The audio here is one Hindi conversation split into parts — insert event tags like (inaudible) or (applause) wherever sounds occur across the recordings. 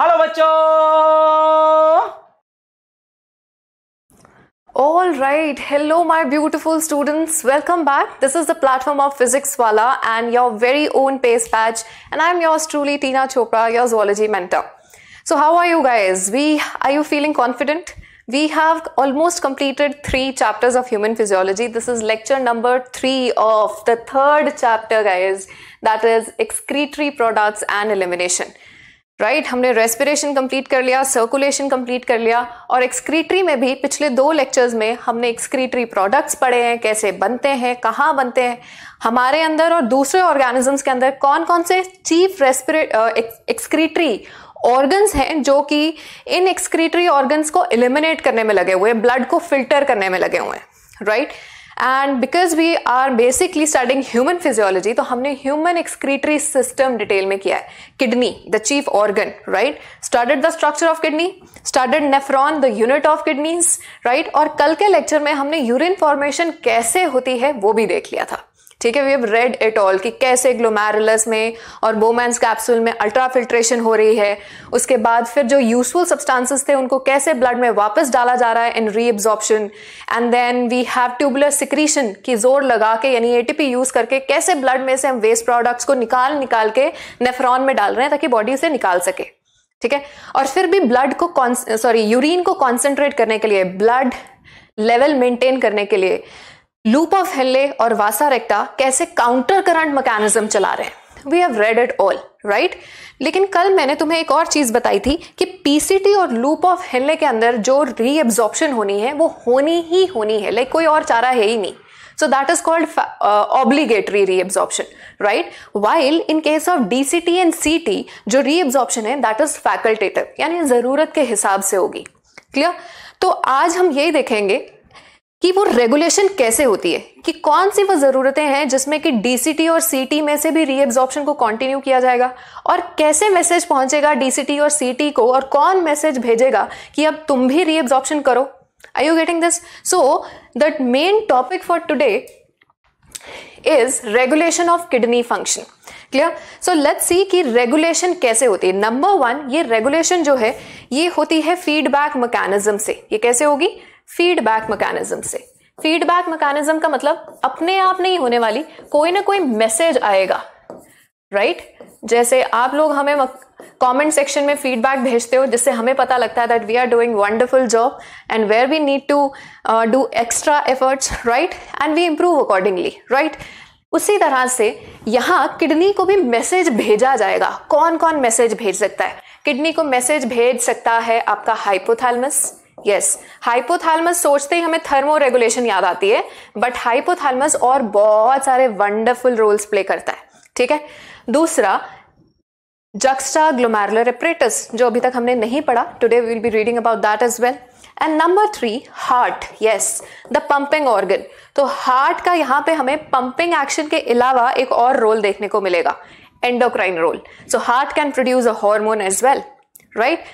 हेलो बच्चों All right. Hello, my beautiful students. Welcome back. This is the platform of Physics Walla and your very own Pace Patch. And I'm yours truly, Tina Chopra, your zoology mentor. So how are you guys? We, are you feeling confident? We have almost completed three chapters of human physiology. This is lecture number three of the third chapter, guys. That is excretory products and elimination. Right right? हमने रेस्पिरेशन कंप्लीट कर लिया सर्कुलेशन कंप्लीट कर लिया और एक्सक्रीटरी में भी पिछले दो लेक्चर्स में हमने एक्सक्रीटरी प्रोडक्ट्स पढ़े हैं कैसे बनते हैं कहाँ बनते हैं हमारे अंदर और दूसरे ऑर्गेनिजम्स के अंदर कौन कौन से चीफ रेस्पिरे एक्सक्रीटरी ऑर्गन्स हैं जो कि इन एक्सक्रीटरी ऑर्गन्स को एलिमिनेट करने में लगे हुए हैं ब्लड को फिल्टर करने में लगे हुए हैं right right? And because we are basically studying human physiology तो हमने ह्यूमन एक्सक्रीटरी सिस्टम डिटेल में किया है kidney the chief organ right studied the structure of kidney studied nephron the unit of kidneys right और कल के लेक्चर में हमने यूरिन फॉर्मेशन कैसे होती है वो भी देख लिया था ठीक है we have read it all कि कैसे ग्लोमेरुलस में और बोमैंस कैप्सूल में अल्ट्रा फिल्ट्रेशन हो रही है उसके बाद फिर जो यूजफुल सब्सटेंसेस थे उनको कैसे ब्लड में वापस डाला जा रहा है इन reabsorption and then we have tubular secretion की जोर लगा के यानी एटीपी यूज करके कैसे ब्लड में से हम वेस्ट प्रोडक्ट्स को निकाल निकाल के नेफ्रॉन में डाल रहे हैं ताकि बॉडी उसे निकाल सके ठीक है और फिर भी ब्लड को सॉरी यूरिन को कॉन्सेंट्रेट करने के लिए ब्लड लेवल मेंटेन करने के लिए लूप ऑफ हेल्ले और वासा रेक्टा कैसे काउंटर करंट मैकेनिज्म चला रहे हैं we have read it all right लेकिन कल मैंने तुम्हें एक और चीज बताई थी कि पीसीटी और लूप ऑफ हेल्ले के अंदर जो रीअब्जॉर्प्शन होनी है वो होनी ही होनी है लाइक कोई और चारा है ही नहीं so that is called is reabsorption right while in case of D C T and C T जो रीअब्जॉर्प्शन है दैट इज फैकल्टेटिव यानी जरूरत के हिसाब से होगी क्लियर तो आज हम यही देखेंगे कि वो रेगुलेशन कैसे होती है कि कौन सी वो ज़रूरतें हैं जिसमें कि डीसीटी और सीटी में से भी रीएब्जॉर्प्शन को कंटिन्यू किया जाएगा और कैसे मैसेज पहुंचेगा डीसीटी और सीटी को और कौन मैसेज भेजेगा कि अब तुम भी रीएब्जॉर्प्शन करो I you getting this so that main topic for today is regulation of kidney function clear so let's see कि रेगुलेशन कैसे होती है नंबर वन ये रेगुलेशन जो है ये होती है फीडबैक मैकेनिज्म से ये कैसे होगी फीडबैक मैकेनिज्म से फीडबैक मैकेनिज्म का मतलब अपने आप नहीं होने वाली कोई ना कोई मैसेज आएगा राइट right? जैसे आप लोग हमें कमेंट सेक्शन में फीडबैक भेजते हो जिससे हमें पता लगता है that we are doing wonderful job and where we need to do extra efforts right and we improve accordingly right उसी तरह से यहाँ किडनी को भी मैसेज भेजा जाएगा कौन कौन मैसेज भेज सकता है किडनी को मैसेज भेज सकता है आपका हाइपोथैलमस यस हाइपोथालमस सोचते ही हमें थर्मो रेगुलेशन याद आती है बट हाइपोथालमस और बहुत सारे वंडरफुल रोल्स प्ले करता है ठीक है दूसरा जक्स्टा ग्लोमेरुलर एपरेटस जो अभी तक हमने नहीं पढ़ा today we will be reading about that as well and number three heart yes the pumping organ तो हार्ट का यहाँ पे हमें पंपिंग एक्शन के अलावा एक और रोल देखने को मिलेगा endocrine role so heart can produce a hormone as well right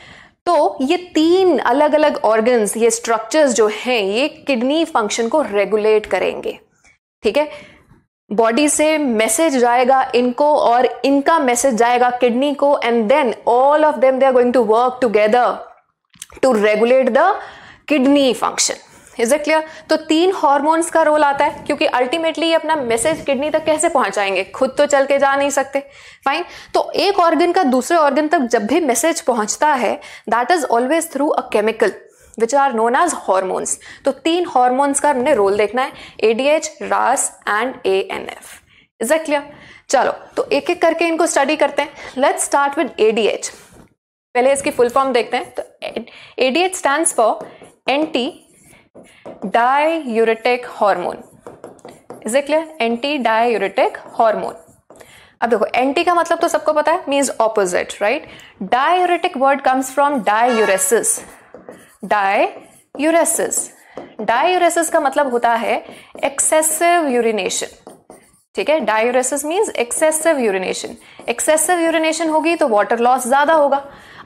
तो ये तीन अलग अलग ऑर्गन्स ये स्ट्रक्चर्स जो हैं ये किडनी फंक्शन को रेगुलेट करेंगे ठीक है बॉडी से मैसेज जाएगा इनको और इनका मैसेज जाएगा किडनी को and then all of them they are going to work together to regulate the kidney function is it clear तो तीन हॉर्मोन्स का रोल आता है क्योंकि अल्टीमेटली ये अपना मैसेज किडनी तक कैसे पहुंचाएंगे खुद तो चल के जा नहीं सकते फाइन तो एक ऑर्गन का दूसरे ऑर्गन तक जब भी मैसेज पहुंचता है that is always through a chemical which are known as hormones तो तीन हॉर्मोन्स का हमने रोल देखना है ADH RAAS and A N F is it clear चलो तो एक एक करके इनको स्टडी करते हैं लेट स्टार्ट विद एडीएच पहले इसकी फुल फॉर्म देखते हैं तो ADH stand for anti diuretic hormone is it clear anti diuretic hormone अब देखो एंटी का मतलब तो सबको पता है means opposite right diuretic word comes from diuresis diuresis diuresis का मतलब होता है एक्सेसिव यूरिनेशन ठीक है diuresis means excessive urination excessive urination होगी तो वाटर लॉस ज्यादा होगा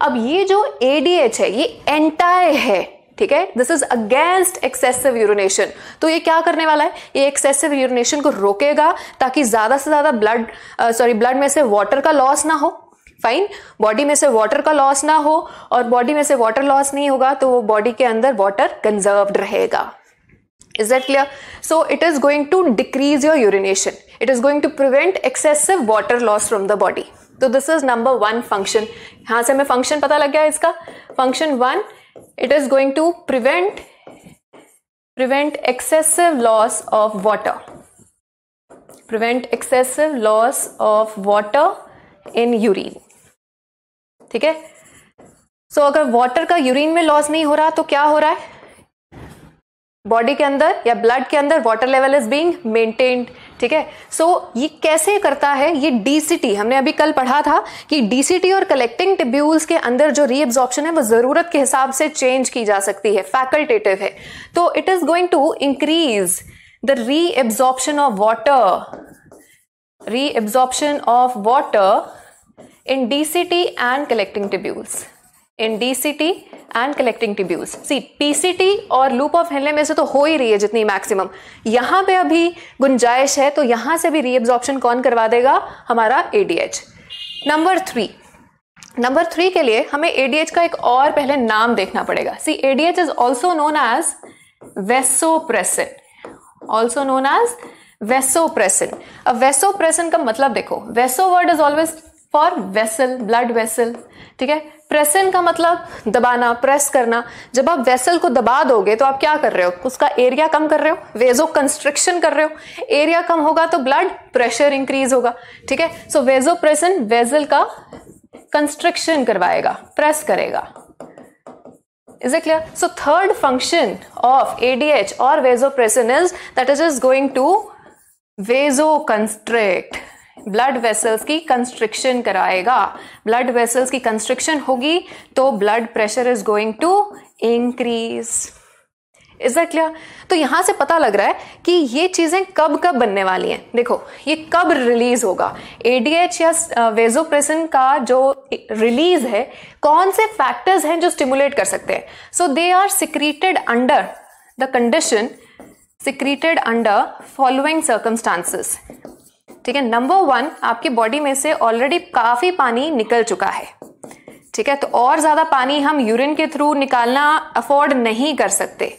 अब ये जो एडीएच है ये एंटाई है ठीक है this is against excessive urination तो ये क्या करने वाला है ये एक्सेसिव यूरिनेशन को रोकेगा ताकि ज्यादा से ज्यादा ब्लड सॉरी ब्लड में से वाटर का लॉस ना हो फाइन बॉडी में से वाटर का लॉस ना हो और बॉडी में से वाटर लॉस नहीं होगा तो वो बॉडी के अंदर वाटर कंजर्व रहेगा is that clear so it is going to decrease your urination it is going to prevent excessive water loss from the body so तो this is number one function यहां से हमें function पता लग गया इसका function one it is going to prevent prevent excessive loss of water prevent excessive loss of water in urine ठीक है सो so, अगर वाटर का यूरिन में लॉस नहीं हो रहा तो क्या हो रहा है बॉडी के अंदर या ब्लड के अंदर water level is being maintained ठीक है सो ये कैसे करता है ये डीसीटी हमने अभी कल पढ़ा था कि डीसीटी और कलेक्टिंग टिब्यूल्स के अंदर जो रीअब्जॉर्प्शन है वो ज़रूरत के हिसाब से चेंज की जा सकती है फैकल्टेटिव है तो it is going to increase the reabsorption of re reabsorption of T and collecting and in D C T and collecting tubules C PCT और लूप ऑफ हेनले में से तो हो ही रही है जितनी मैक्सिमम यहाँ पे अभी गुंजाइश है तो यहाँ से भी रीएब्जॉर्प्शन कौन करवा देगा हमारा ADH number three number three के लिए हमें एडीएच का एक और पहले नाम देखना पड़ेगा see ADH is also known as vasopressin also known as vasopressin अब वेसोप्रेसिन का मतलब देखो vaso word is always for vessel blood vessel ठीक है प्रेसन का मतलब दबाना प्रेस करना जब आप वेसल को दबा दोगे तो आप क्या कर रहे हो उसका एरिया कम कर रहे हो वेजो कंस्ट्रक्शन कर रहे हो एरिया कम होगा तो ब्लड प्रेशर इंक्रीज होगा ठीक है सो वेजो प्रेसन वेजल का कंस्ट्रक्शन करवाएगा प्रेस करेगा is clear so third function of ADH और vasopressin is that is is going to vasoconstrict blood vessels की कंस्ट्रिक्शन कराएगा ब्लड वेसल्स की कंस्ट्रिक्शन होगी तो blood pressure is going to increase is that clear तो यहां से पता लग रहा है कि ये चीजें कब कब बनने वाली हैं देखो ये कब रिलीज होगा एडीएच या वेजोप्रेसन का जो रिलीज है कौन से फैक्टर्स हैं जो स्टिमुलेट कर सकते हैं so they are secreted under the condition secreted under following circumstances ठीक है नंबर वन आपकी बॉडी में से ऑलरेडी काफ़ी पानी निकल चुका है ठीक है तो और ज़्यादा पानी हम यूरिन के थ्रू निकालना अफोर्ड नहीं कर सकते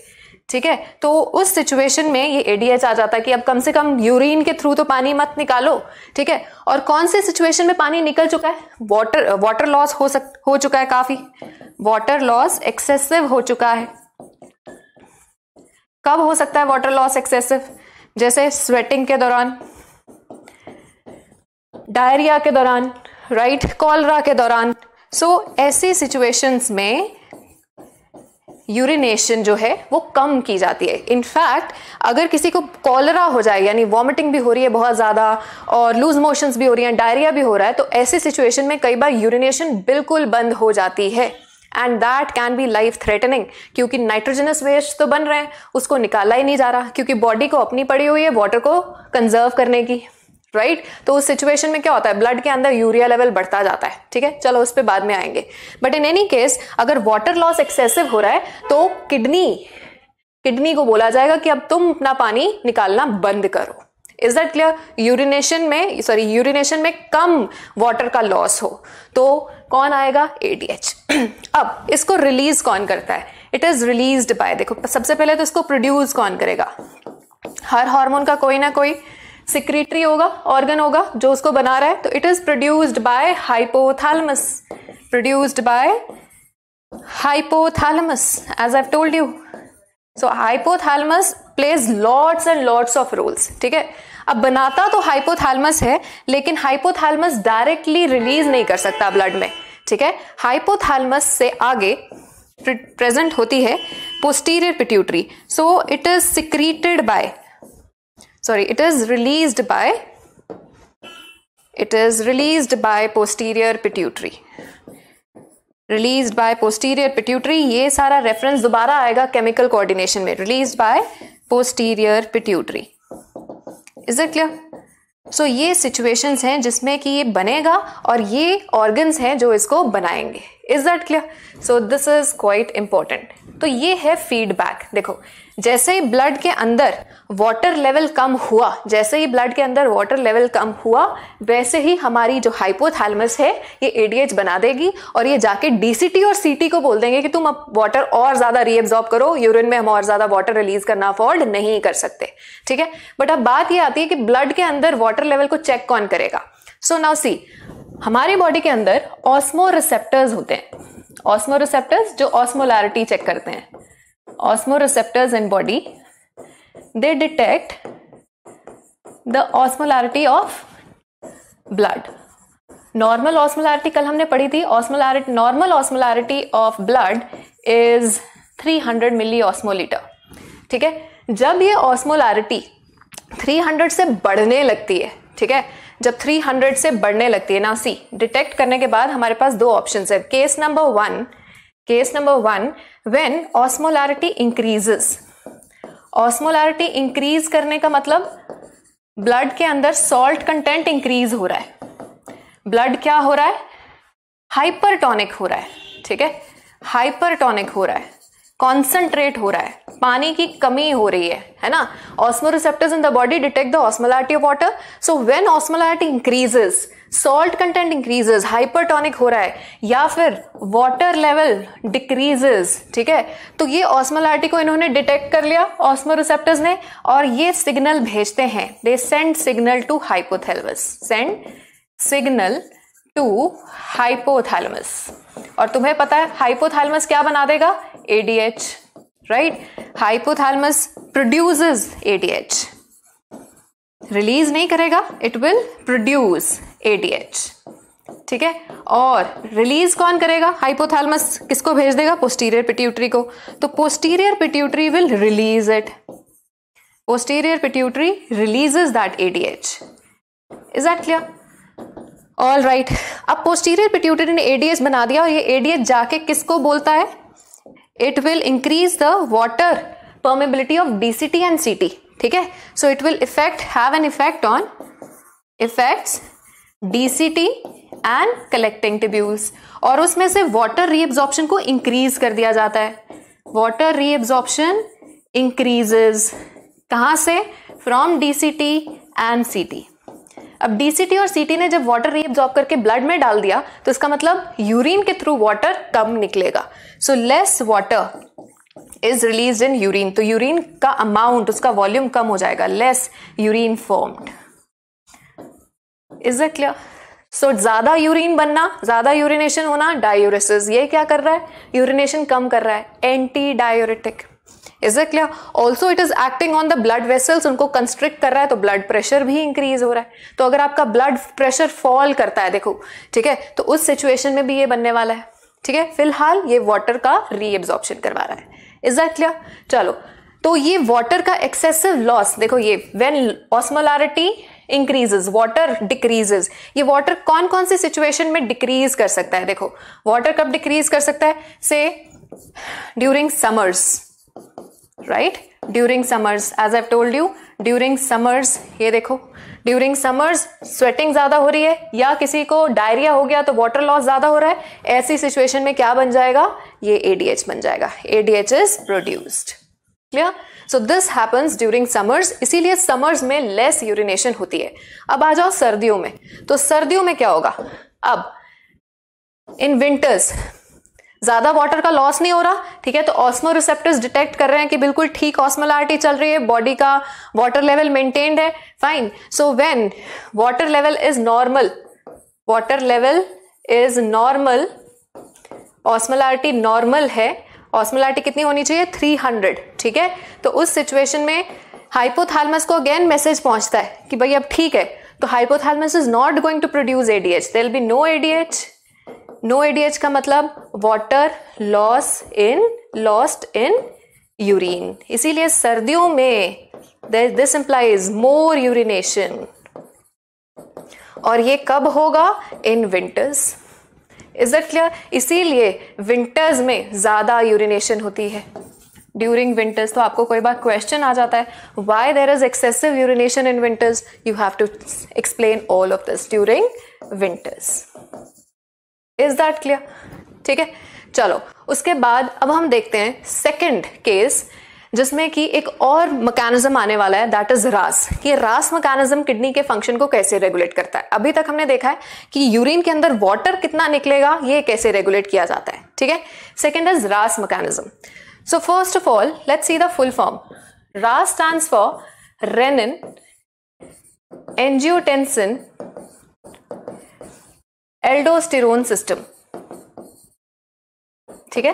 ठीक है तो उस सिचुएशन में ये एडीएच आ जाता है कि अब कम से कम यूरिन के थ्रू तो पानी मत निकालो ठीक है और कौन से सिचुएशन में पानी निकल चुका है वाटर वाटर लॉस हो सक हो चुका है काफ़ी वाटर लॉस एक्सेसिव हो चुका है कब हो सकता है वाटर लॉस एक्सेसिव जैसे स्वेटिंग के दौरान डायरिया के दौरान राइट right? कॉलरा के दौरान सो so, ऐसी सिचुएशंस में यूरिनेशन जो है वो कम की जाती है इनफैक्ट अगर किसी को कॉलरा हो जाए यानी वॉमिटिंग भी हो रही है बहुत ज़्यादा और लूज मोशंस भी हो रही हैं डायरिया भी हो रहा है तो ऐसी सिचुएशन में कई बार यूरिनेशन बिल्कुल बंद हो जाती है and that can be life threatening क्योंकि नाइट्रोजनस वेस्ट तो बन रहे हैं उसको निकाला ही नहीं जा रहा क्योंकि बॉडी को अपनी पड़ी हुई है वाटर को कंजर्व करने की राइट right? तो उस सिचुएशन में क्या होता है ब्लड के अंदर यूरिया लेवल बढ़ता जाता है ठीक है चलो उस पर बाद में आएंगे बट इन एनी केस अगर वाटर लॉस एक्सेसिव हो रहा है तो किडनी किडनी को बोला जाएगा कि अब तुम अपना पानी निकालना बंद करो इज दैट क्लियर यूरिनेशन में सॉरी यूरिनेशन में कम वाटर का लॉस हो तो कौन आएगा एडीएच (clears throat) अब इसको रिलीज कौन करता है इट इज रिलीज्ड बाय देखो सबसे पहले तो इसको प्रोड्यूस कौन करेगा हर हार्मोन का कोई ना कोई सिक्रेटरी होगा ऑर्गन होगा जो उसको बना रहा है तो it is produced by hypothalamus produced by hypothalamus as I told you so hypothalamus plays lots and lots of roles ठीक है अब बनाता तो हाइपोथालमस है लेकिन हाइपोथालमस डायरेक्टली रिलीज नहीं कर सकता ब्लड में ठीक है हाइपोथालमस से आगे प्रेजेंट होती है posterior pituitary so it is secreted by sorry it is released by it is released by posterior pituitary release by posterior pituitary ये सारा रेफरेंस दोबारा आएगा केमिकल कोऑर्डिनेशन में release by posterior pituitary is it clear so ये सिचुएशंस हैं जिसमें कि ये बनेगा और ये ऑर्गन्स हैं जो इसको बनाएंगे is that clear so this is quite important तो ये है फीडबैक देखो जैसे ही ब्लड के अंदर वाटर लेवल कम हुआ जैसे ही ब्लड के अंदर वाटर लेवल कम हुआ वैसे ही हमारी जो हाइपोथैलमस है ये एडीएच बना देगी और ये जाके डीसीटी और सीटी को बोल देंगे कि तुम अब वाटर और ज़्यादा रीअब्जॉर्ब करो यूरिन में हम और ज़्यादा वाटर रिलीज करना अफोर्ड नहीं कर सकते ठीक है बट अब बात ये आती है कि ब्लड के अंदर वाटर लेवल को चेक कौन करेगा सो नाउ सी हमारी बॉडी के अंदर ऑस्मो रिसेप्टर्स होते हैं ऑस्मो रिसेप्टर्स जो ऑस्मोलैरिटी चेक करते हैं osmoreceptors in body they detect the osmolarity of blood normal osmolarity कल हमने पढ़ी थी osmolarity normal osmolarity of blood is 300 milli osmolitre ठीक है जब ये ऑस्मोलैरिटी 300 से बढ़ने लगती है ठीक है जब 300 से बढ़ने लगती है ना सी डिटेक्ट करने के बाद हमारे पास दो ऑप्शन है case number one case number one when osmolarity increases osmolarity increase करने का मतलब ब्लड के अंदर सॉल्ट कंटेंट इंक्रीज हो रहा है ब्लड क्या हो रहा है हाइपरटोनिक हो रहा है ठीक है हाइपरटोनिक हो रहा है कॉन्सेंट्रेट हो रहा है पानी की कमी हो रही है है ना receptors in the body detect the osmolarity of water so when osmolarity increases salt content increases hypertonic हो रहा है या फिर वाटर लेवल डिक्रीजेस ठीक है तो ये ऑस्मोलैरिटी को इन्होंने डिटेक्ट कर लिया ऑस्मो रिसेप्टर्स ने और ये सिग्नल भेजते हैं they send signal to hypothalamus send signal to hypothalamus और तुम्हें पता है हाइपोथैलेमस क्या बना देगा ADH, right? Hypothalamus produces ADH. Release नहीं करेगा इट विल प्रोड्यूस एडीएच ठीक है और रिलीज कौन करेगा हाइपोथैलमस किसको भेज देगा पोस्टीरियर पिट्यूटरी को तो posterior pituitary will release it posterior pituitary releases that ADH is that clear all right अब पोस्टीरियर पिट्यूटरी ने एडीएच बना दिया और ये एडीएच जाके किसको बोलता है it will increase the water permeability of C T and C T ठीक है so it will effect have an effect on effect D C T and collecting tubules और उसमें से वॉटर रीअब्जॉर्प्शन को इंक्रीज कर दिया जाता है वॉटर रीअब्जॉर्प्शन इंक्रीजेज कहाँ से from D C T and C T अब डीसीटी और सीटी ने जब वाटर रीअब्जॉर्ब करके ब्लड में डाल दिया तो इसका मतलब यूरिन के थ्रू वाटर कम निकलेगा so less water is release in urine तो यूरिन का अमाउंट उसका वॉल्यूम कम हो जाएगा less urine formed is it clear so ज्यादा यूरिन बनना ज्यादा यूरिनेशन होना डायोरेसिस ये क्या कर रहा है यूरिनेशन कम कर रहा है antidiuretic is it clear also it is acting on the blood vessels उनको कंस्ट्रिक्ट कर रहा है तो ब्लड प्रेशर भी इंक्रीज हो रहा है तो अगर आपका ब्लड प्रेशर फॉल करता है देखो ठीक है तो उस सिचुएशन में भी ये बनने वाला है ठीक है फिलहाल ये वाटर का रीएब्जॉर्प्शन करवा रहा है इज दैट क्लियर चलो तो ये वाटर का एक्सेसिव लॉस देखो ये when osmolarity increases water decreases ये वाटर कौन कौन से सिचुएशन में डिक्रीज कर सकता है देखो वाटर कब डिक्रीज कर सकता है से during summers right during summers as I told you during summers ये देखो ड्यूरिंग समर्स स्वेटिंग ज़्यादा हो रही है या किसी को डायरिया हो गया तो वाटर लॉस ज़्यादा हो रहा है ऐसी सिचुएशन में क्या बन जाएगा ये एडीएच बन जाएगा ADH is produced clear so this happens during summers इसीलिए समर्स में लेस यूरिनेशन होती है अब आ जाओ सर्दियों में तो सर्दियों में क्या होगा अब इन विंटर्स ज्यादा वाटर का लॉस नहीं हो रहा ठीक है तो ऑस्मो रिसेप्टर्स डिटेक्ट कर रहे हैं कि बिल्कुल ठीक ऑस्मोलैरिटी चल रही है बॉडी का वाटर लेवल मेंटेन्ड है fine so when water level is normal water level is normal osmolarity normal है ऑस्मोलैरिटी कितनी होनी चाहिए 300 ठीक है तो उस सिचुएशन में हाइपोथालमस को अगेन मैसेज पहुंचता है कि भाई अब ठीक है तो hypothalamus is not going to produce ADH there be no ADH no ADH का मतलब water loss in lost in urine इसीलिए सर्दियों में दिस इंप्लाइज मोर यूरिनेशन और ये कब होगा in winters is that clear इसीलिए विंटर्स में ज़्यादा यूरिनेशन होती है ड्यूरिंग विंटर्स तो आपको कोई बार क्वेश्चन आ जाता है why there is excessive urination in winters you have to explain all of this during winters is that clear ठीक है चलो उसके बाद अब हम देखते हैं सेकेंड केस जिसमें कि एक और मकैनिज्म आने वाला है दैट इज रास कि रास मकैनिज्म किडनी के फंक्शन को कैसे रेगुलेट करता है अभी तक हमने देखा है कि यूरिन के अंदर वाटर कितना निकलेगा ये कैसे रेगुलेट किया जाता है ठीक है second is RAAS mechanism so first of all let see the full form RAAS stand for renin angiotensin aldosterone system ठीक है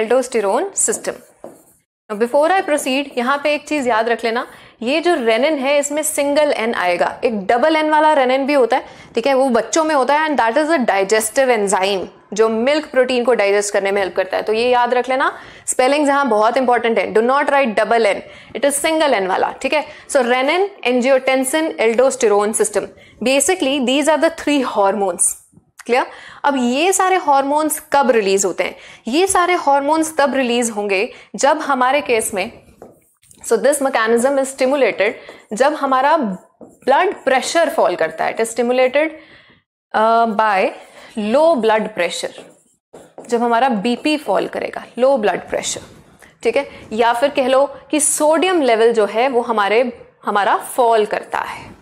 aldosterone system before I proceed यहाँ पे एक चीज याद रख लेना ये जो रेनिन है इसमें सिंगल एन आएगा एक डबल एन वाला रेनिन भी होता है ठीक है वो बच्चों में होता है and that is a digestive enzyme जो मिल्क प्रोटीन को डाइजेस्ट करने में हेल्प करता है तो ये याद रख लेना स्पेलिंग यहां बहुत इंपॉर्टेंट है do not write double N it is single N वाला ठीक है so renin angiotensin aldosterone system basically these are the three hormones clear अब ये सारे हॉर्मोन्स कब रिलीज होते हैं ये सारे हॉर्मोन्स तब रिलीज होंगे जब हमारे केस में so this mechanism is stimulated जब हमारा ब्लड प्रेशर फॉल करता है it is stimulated by low blood pressure जब हमारा बीपी फॉल करेगा लो ब्लड प्रेशर ठीक है या फिर कह लो कि सोडियम लेवल जो है वो हमारे हमारा फॉल करता है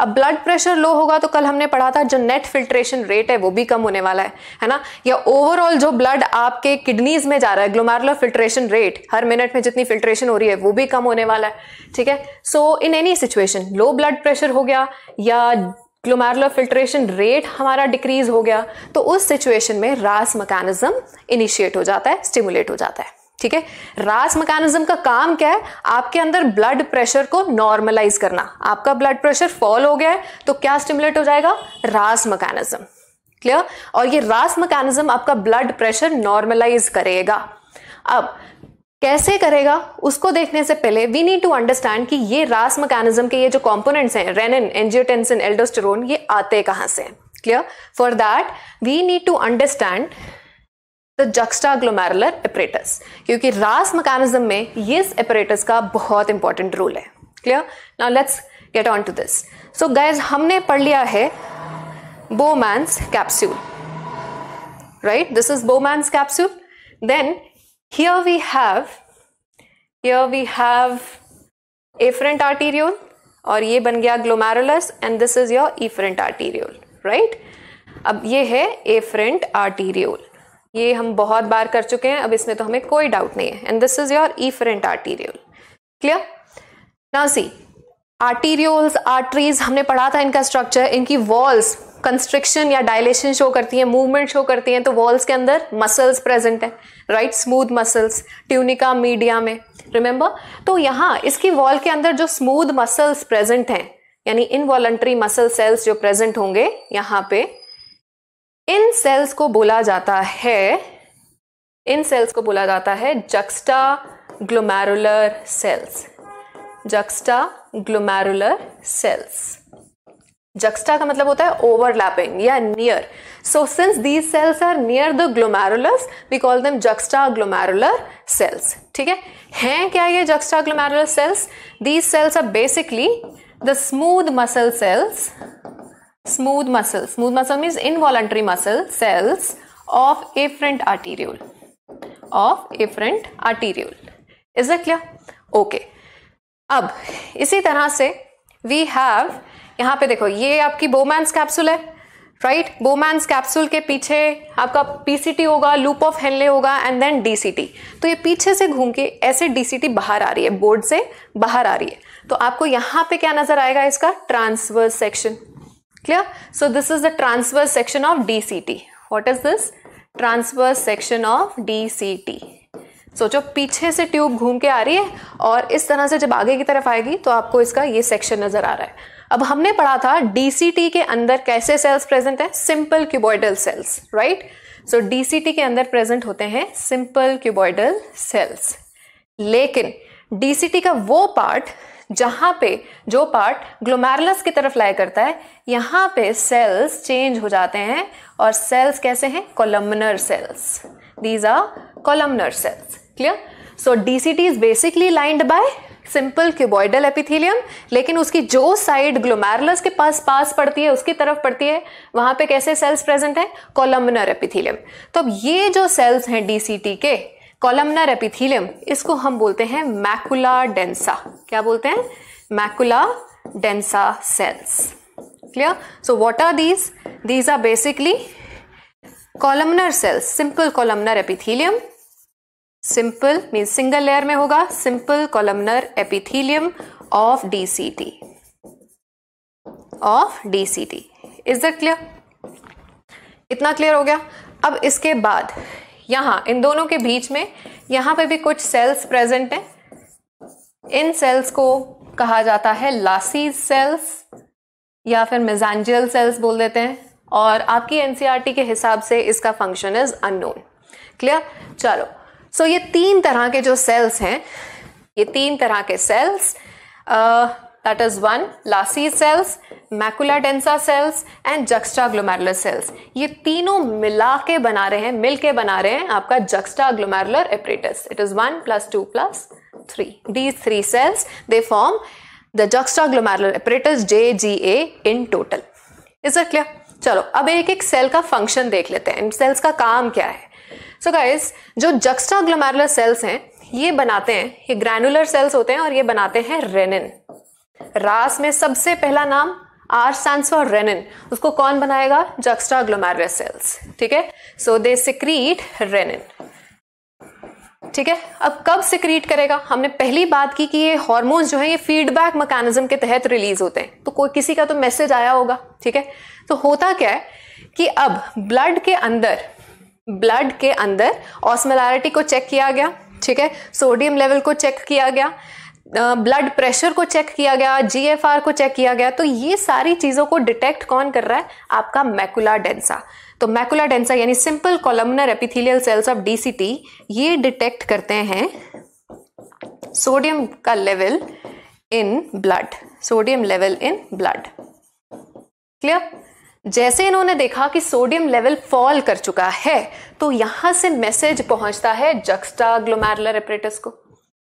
अब ब्लड प्रेशर लो होगा तो कल हमने पढ़ा था जो नेट फिल्ट्रेशन रेट है वो भी कम होने वाला है है ना या ओवरऑल जो ब्लड आपके किडनीज में जा रहा है ग्लोमारुलर फिल्ट्रेशन रेट हर मिनट में जितनी फिल्ट्रेशन हो रही है वो भी कम होने वाला है ठीक है so in any situation low blood pressure हो गया या ग्लोमारुलर फिल्ट्रेशन रेट हमारा डिक्रीज हो गया तो उस सिचुएशन में रास मैकेनिज्म इनिशिएट हो जाता है स्टिमुलेट हो जाता है ठीक है रास मैकेनिज्म का काम क्या है आपके अंदर ब्लड प्रेशर को नॉर्मलाइज करना आपका ब्लड प्रेशर फॉल हो गया है तो क्या स्टिमुलेट हो जाएगा रास मैकेनिज्म क्लियर और ये रास मैकेनिज्म आपका ब्लड प्रेशर नॉर्मलाइज करेगा अब कैसे करेगा उसको देखने से पहले वी नीड टू अंडरस्टैंड कि ये रास मैकेनिज्म के ये जो कंपोनेंट्स हैं रेनिन एंजियोटेंसिन एल्डोस्टेरोन ये आते कहां से clear for that we need to understand the juxtaglomerular apparatus क्योंकि रास मैकेनिज्म में ये एपरेटस का बहुत इंपॉर्टेंट रोल है clear now let's get on to this so guys हमने पढ़ लिया है Bowman's capsule right this is Bowman's capsule then here we have here we have afferent arteriole और ये बन गया glomerulus and this is your efferent arteriole right अब ये है एफरेंट आर्टीरियोल ये हम बहुत बार कर चुके हैं अब इसमें तो हमें कोई डाउट नहीं है and this is your efferent arterial clear now see arterioles arteries हमने पढ़ा था इनका स्ट्रक्चर इनकी वॉल्स कंस्ट्रिक्शन या डायलेशन शो करती हैं मूवमेंट शो करती हैं तो वॉल्स के अंदर मसल्स प्रेजेंट है right smooth muscles tunica media में रिमेंबर तो यहाँ इसकी वॉल के अंदर जो स्मूथ मसल्स प्रेजेंट हैं यानी इनवॉलंट्री मसल सेल्स जो प्रेजेंट होंगे यहाँ पे इन सेल्स को बोला जाता है इन सेल्स को बोला जाता है juxtaglomerular cells juxtaglomerular cells juxta का मतलब होता है ओवरलैपिंग या near so since these cells are near the glomerulus we call them juxtaglomerular cells ठीक है हैं क्या ये juxtaglomerular cells these cells are basically the smooth muscle cells smooth muscle smooth muscle means involuntary muscle cells of afferent arteriole of afferent arteriole is it clear okay अब इसी तरह से वी हैव यहाँ पे देखो ये आपकी बोमैन्स कैप्सूल है राइट बोमैंस कैप्सूल के पीछे आपका पीसीटी होगा लूप ऑफ हेल्ले होगा एंड देन डीसीटी तो ये पीछे से घूम के ऐसे डीसीटी बाहर आ रही है बोर्ड से बाहर आ रही है तो आपको यहां पे क्या नजर आएगा इसका transverse section clear so this is the transverse section of dct what is this transverse section of dct जो पीछे से ट्यूब घूम के आ रही है और इस तरह से जब आगे की तरफ आएगी तो आपको इसका ये सेक्शन नजर आ रहा है अब हमने पढ़ा था डीसीटी के अंदर कैसे सेल्स प्रेजेंट है simple cuboidal cells right so DCT के अंदर प्रेजेंट होते हैं सिंपल क्यूबॉइडल सेल्स लेकिन डीसीटी का वो पार्ट जहां पे जो पार्ट ग्लोमेरुलस की तरफ लाया करता है यहां पे सेल्स चेंज हो जाते हैं और सेल्स कैसे हैं columnar cells these are columnar cells clear so DCT is basically lined by simple cuboidal epithelium लेकिन उसकी जो साइड ग्लोमेरुलस के पास पास पड़ती है उसकी तरफ पड़ती है वहां पे कैसे सेल्स प्रेजेंट है कोलमनर एपिथीलियम तो अब ये जो सेल्स हैं डीसीटी के कॉलमनर एपिथीलियम इसको हम बोलते हैं मैकुला डेंसा क्या बोलते हैं macula densa cells clear so what are these these are basically columnar cells simple columnar epithelium simple mean single layer में होगा simple columnar epithelium of DCT of DCT is that clear इतना क्लियर हो गया अब इसके बाद यहाँ इन दोनों के बीच में यहाँ पे भी कुछ सेल्स प्रेजेंट हैं इन सेल्स को कहा जाता है लासी सेल्स या फिर मेजांजियल सेल्स बोल देते हैं और आपकी एनसीईआरटी e के हिसाब से इसका फंक्शन इज अननोन क्लियर चलो सो so, ये तीन तरह के जो सेल्स हैं ये तीन तरह के cells that is one lacis cells macula densa cells and juxtaglomerular cells ये तीनों मिला के बना रहे हैं मिल के बना रहे हैं आपका juxtaglomerular apparatus it is one plus two plus three these three cells they form the juxtaglomerular apparatus J G A in total is it clear चलो अब एक एक सेल का फंक्शन देख लेते हैं सेल्स का काम क्या है सो so गाइस जो जक्स्टा ग्लोमेरुलर सेल्स हैं ये बनाते हैं ये ग्रैनुलर सेल्स होते हैं और ये बनाते हैं रेनिन रास में सबसे पहला नाम आर सैंस फॉर रेनिन उसको कौन बनाएगा जक्स्ट्रा ग्लोमेर सेल्स ठीक है सो दे सिक्रीट रेनिन ठीक है अब कब सिक्रीट करेगा हमने पहली बात की कि ये हॉर्मोन्स जो है ये फीडबैक मैकेनिज्म के तहत रिलीज होते हैं तो कोई किसी का तो मैसेज आया होगा ठीक है तो होता क्या है कि अब ब्लड के अंदर ब्लड के अंदर ऑस्मेलारिटी को चेक किया गया ठीक है सोडियम लेवल को चेक किया गया ब्लड प्रेशर को चेक किया गया जीएफआर को चेक किया गया तो ये सारी चीज़ों को डिटेक्ट कौन कर रहा है आपका मैकुला डेंसा तो मैकुला डेंसा यानी simple columnar epithelial cells of DCT ये डिटेक्ट करते हैं सोडियम का level in blood sodium level in blood clear जैसे इन्होंने देखा कि सोडियम लेवल फॉल कर चुका है तो यहां से मैसेज पहुंचता है जक्स्टा ग्लोमैरुलर एपरेटस को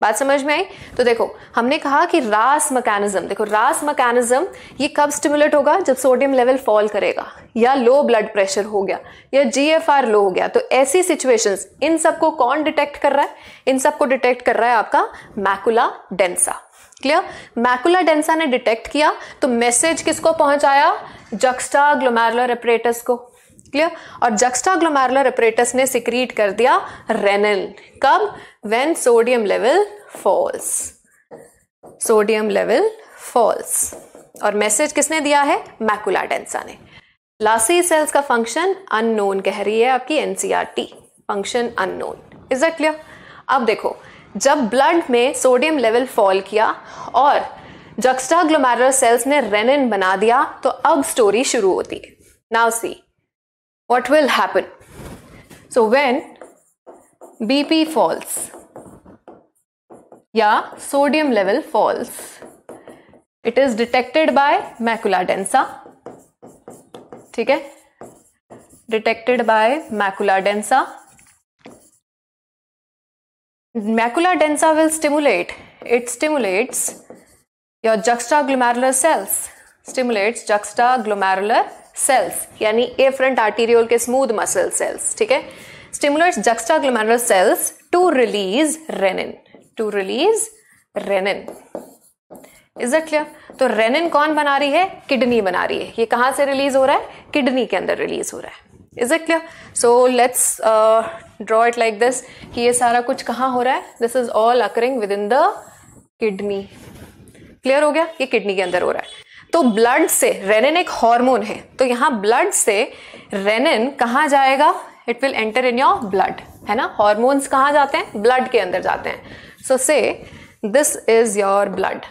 बात समझ में आई तो देखो हमने कहा कि रास मकैनिज्म देखो रास मैकेनिज्म ये कब स्टिमुलेट होगा जब सोडियम लेवल फॉल करेगा या लो ब्लड प्रेशर हो गया या जीएफआर लो हो गया तो ऐसी सिचुएशंस इन सबको कौन डिटेक्ट कर रहा है इन सबको डिटेक्ट कर रहा है आपका macula densa clear macula densa ने डिटेक्ट किया तो मैसेज किसको पहुंचाया जक्स्टा ग्लोमेरुलर एपरेटस को क्लियर और जक्स्टा ग्लोमेरुलर अपरेटस ने सिक्रीट कर दिया रेनल कब when sodium level falls sodium level falls और मैसेज किसने दिया है मैकुला डेंसा ने लासी सेल्स का फंक्शन अननोन कह रही है आपकी NCERT function unknown is that clear अब देखो जब ब्लड में सोडियम लेवल फॉल किया और जक्स्टा ग्लोमेरुलर सेल्स ने रेनिन बना दिया तो अब स्टोरी शुरू होती है now see what will happen? So when BP falls, yeah, sodium level falls, it is detected by macula densa. Okay, detected by macula densa. macula densa will stimulate it stimulates your juxtaglomerular cells stimulates juxtaglomerular cells यानी ए फ्रंट आर्टीरियोल के स्मूथ मसल सेल्स ठीक है stimulates juxtaglomerular cells to release renin to release renin is that clear तो रेनिन कौन बना रही है किडनी बना रही है ये कहां से रिलीज हो रहा है किडनी के अंदर रिलीज हो रहा है is it clear so let's draw it like this कि ये सारा कुछ कहाँ हो रहा है this is all occurring within the kidney clear हो गया ये किडनी के अंदर हो रहा है तो ब्लड से रेनिन एक हार्मोन है तो यहाँ ब्लड से रेनिन कहाँ जाएगा it will enter in your blood है ना हॉर्मोन्स कहाँ जाते हैं ब्लड के अंदर जाते हैं so say this is your blood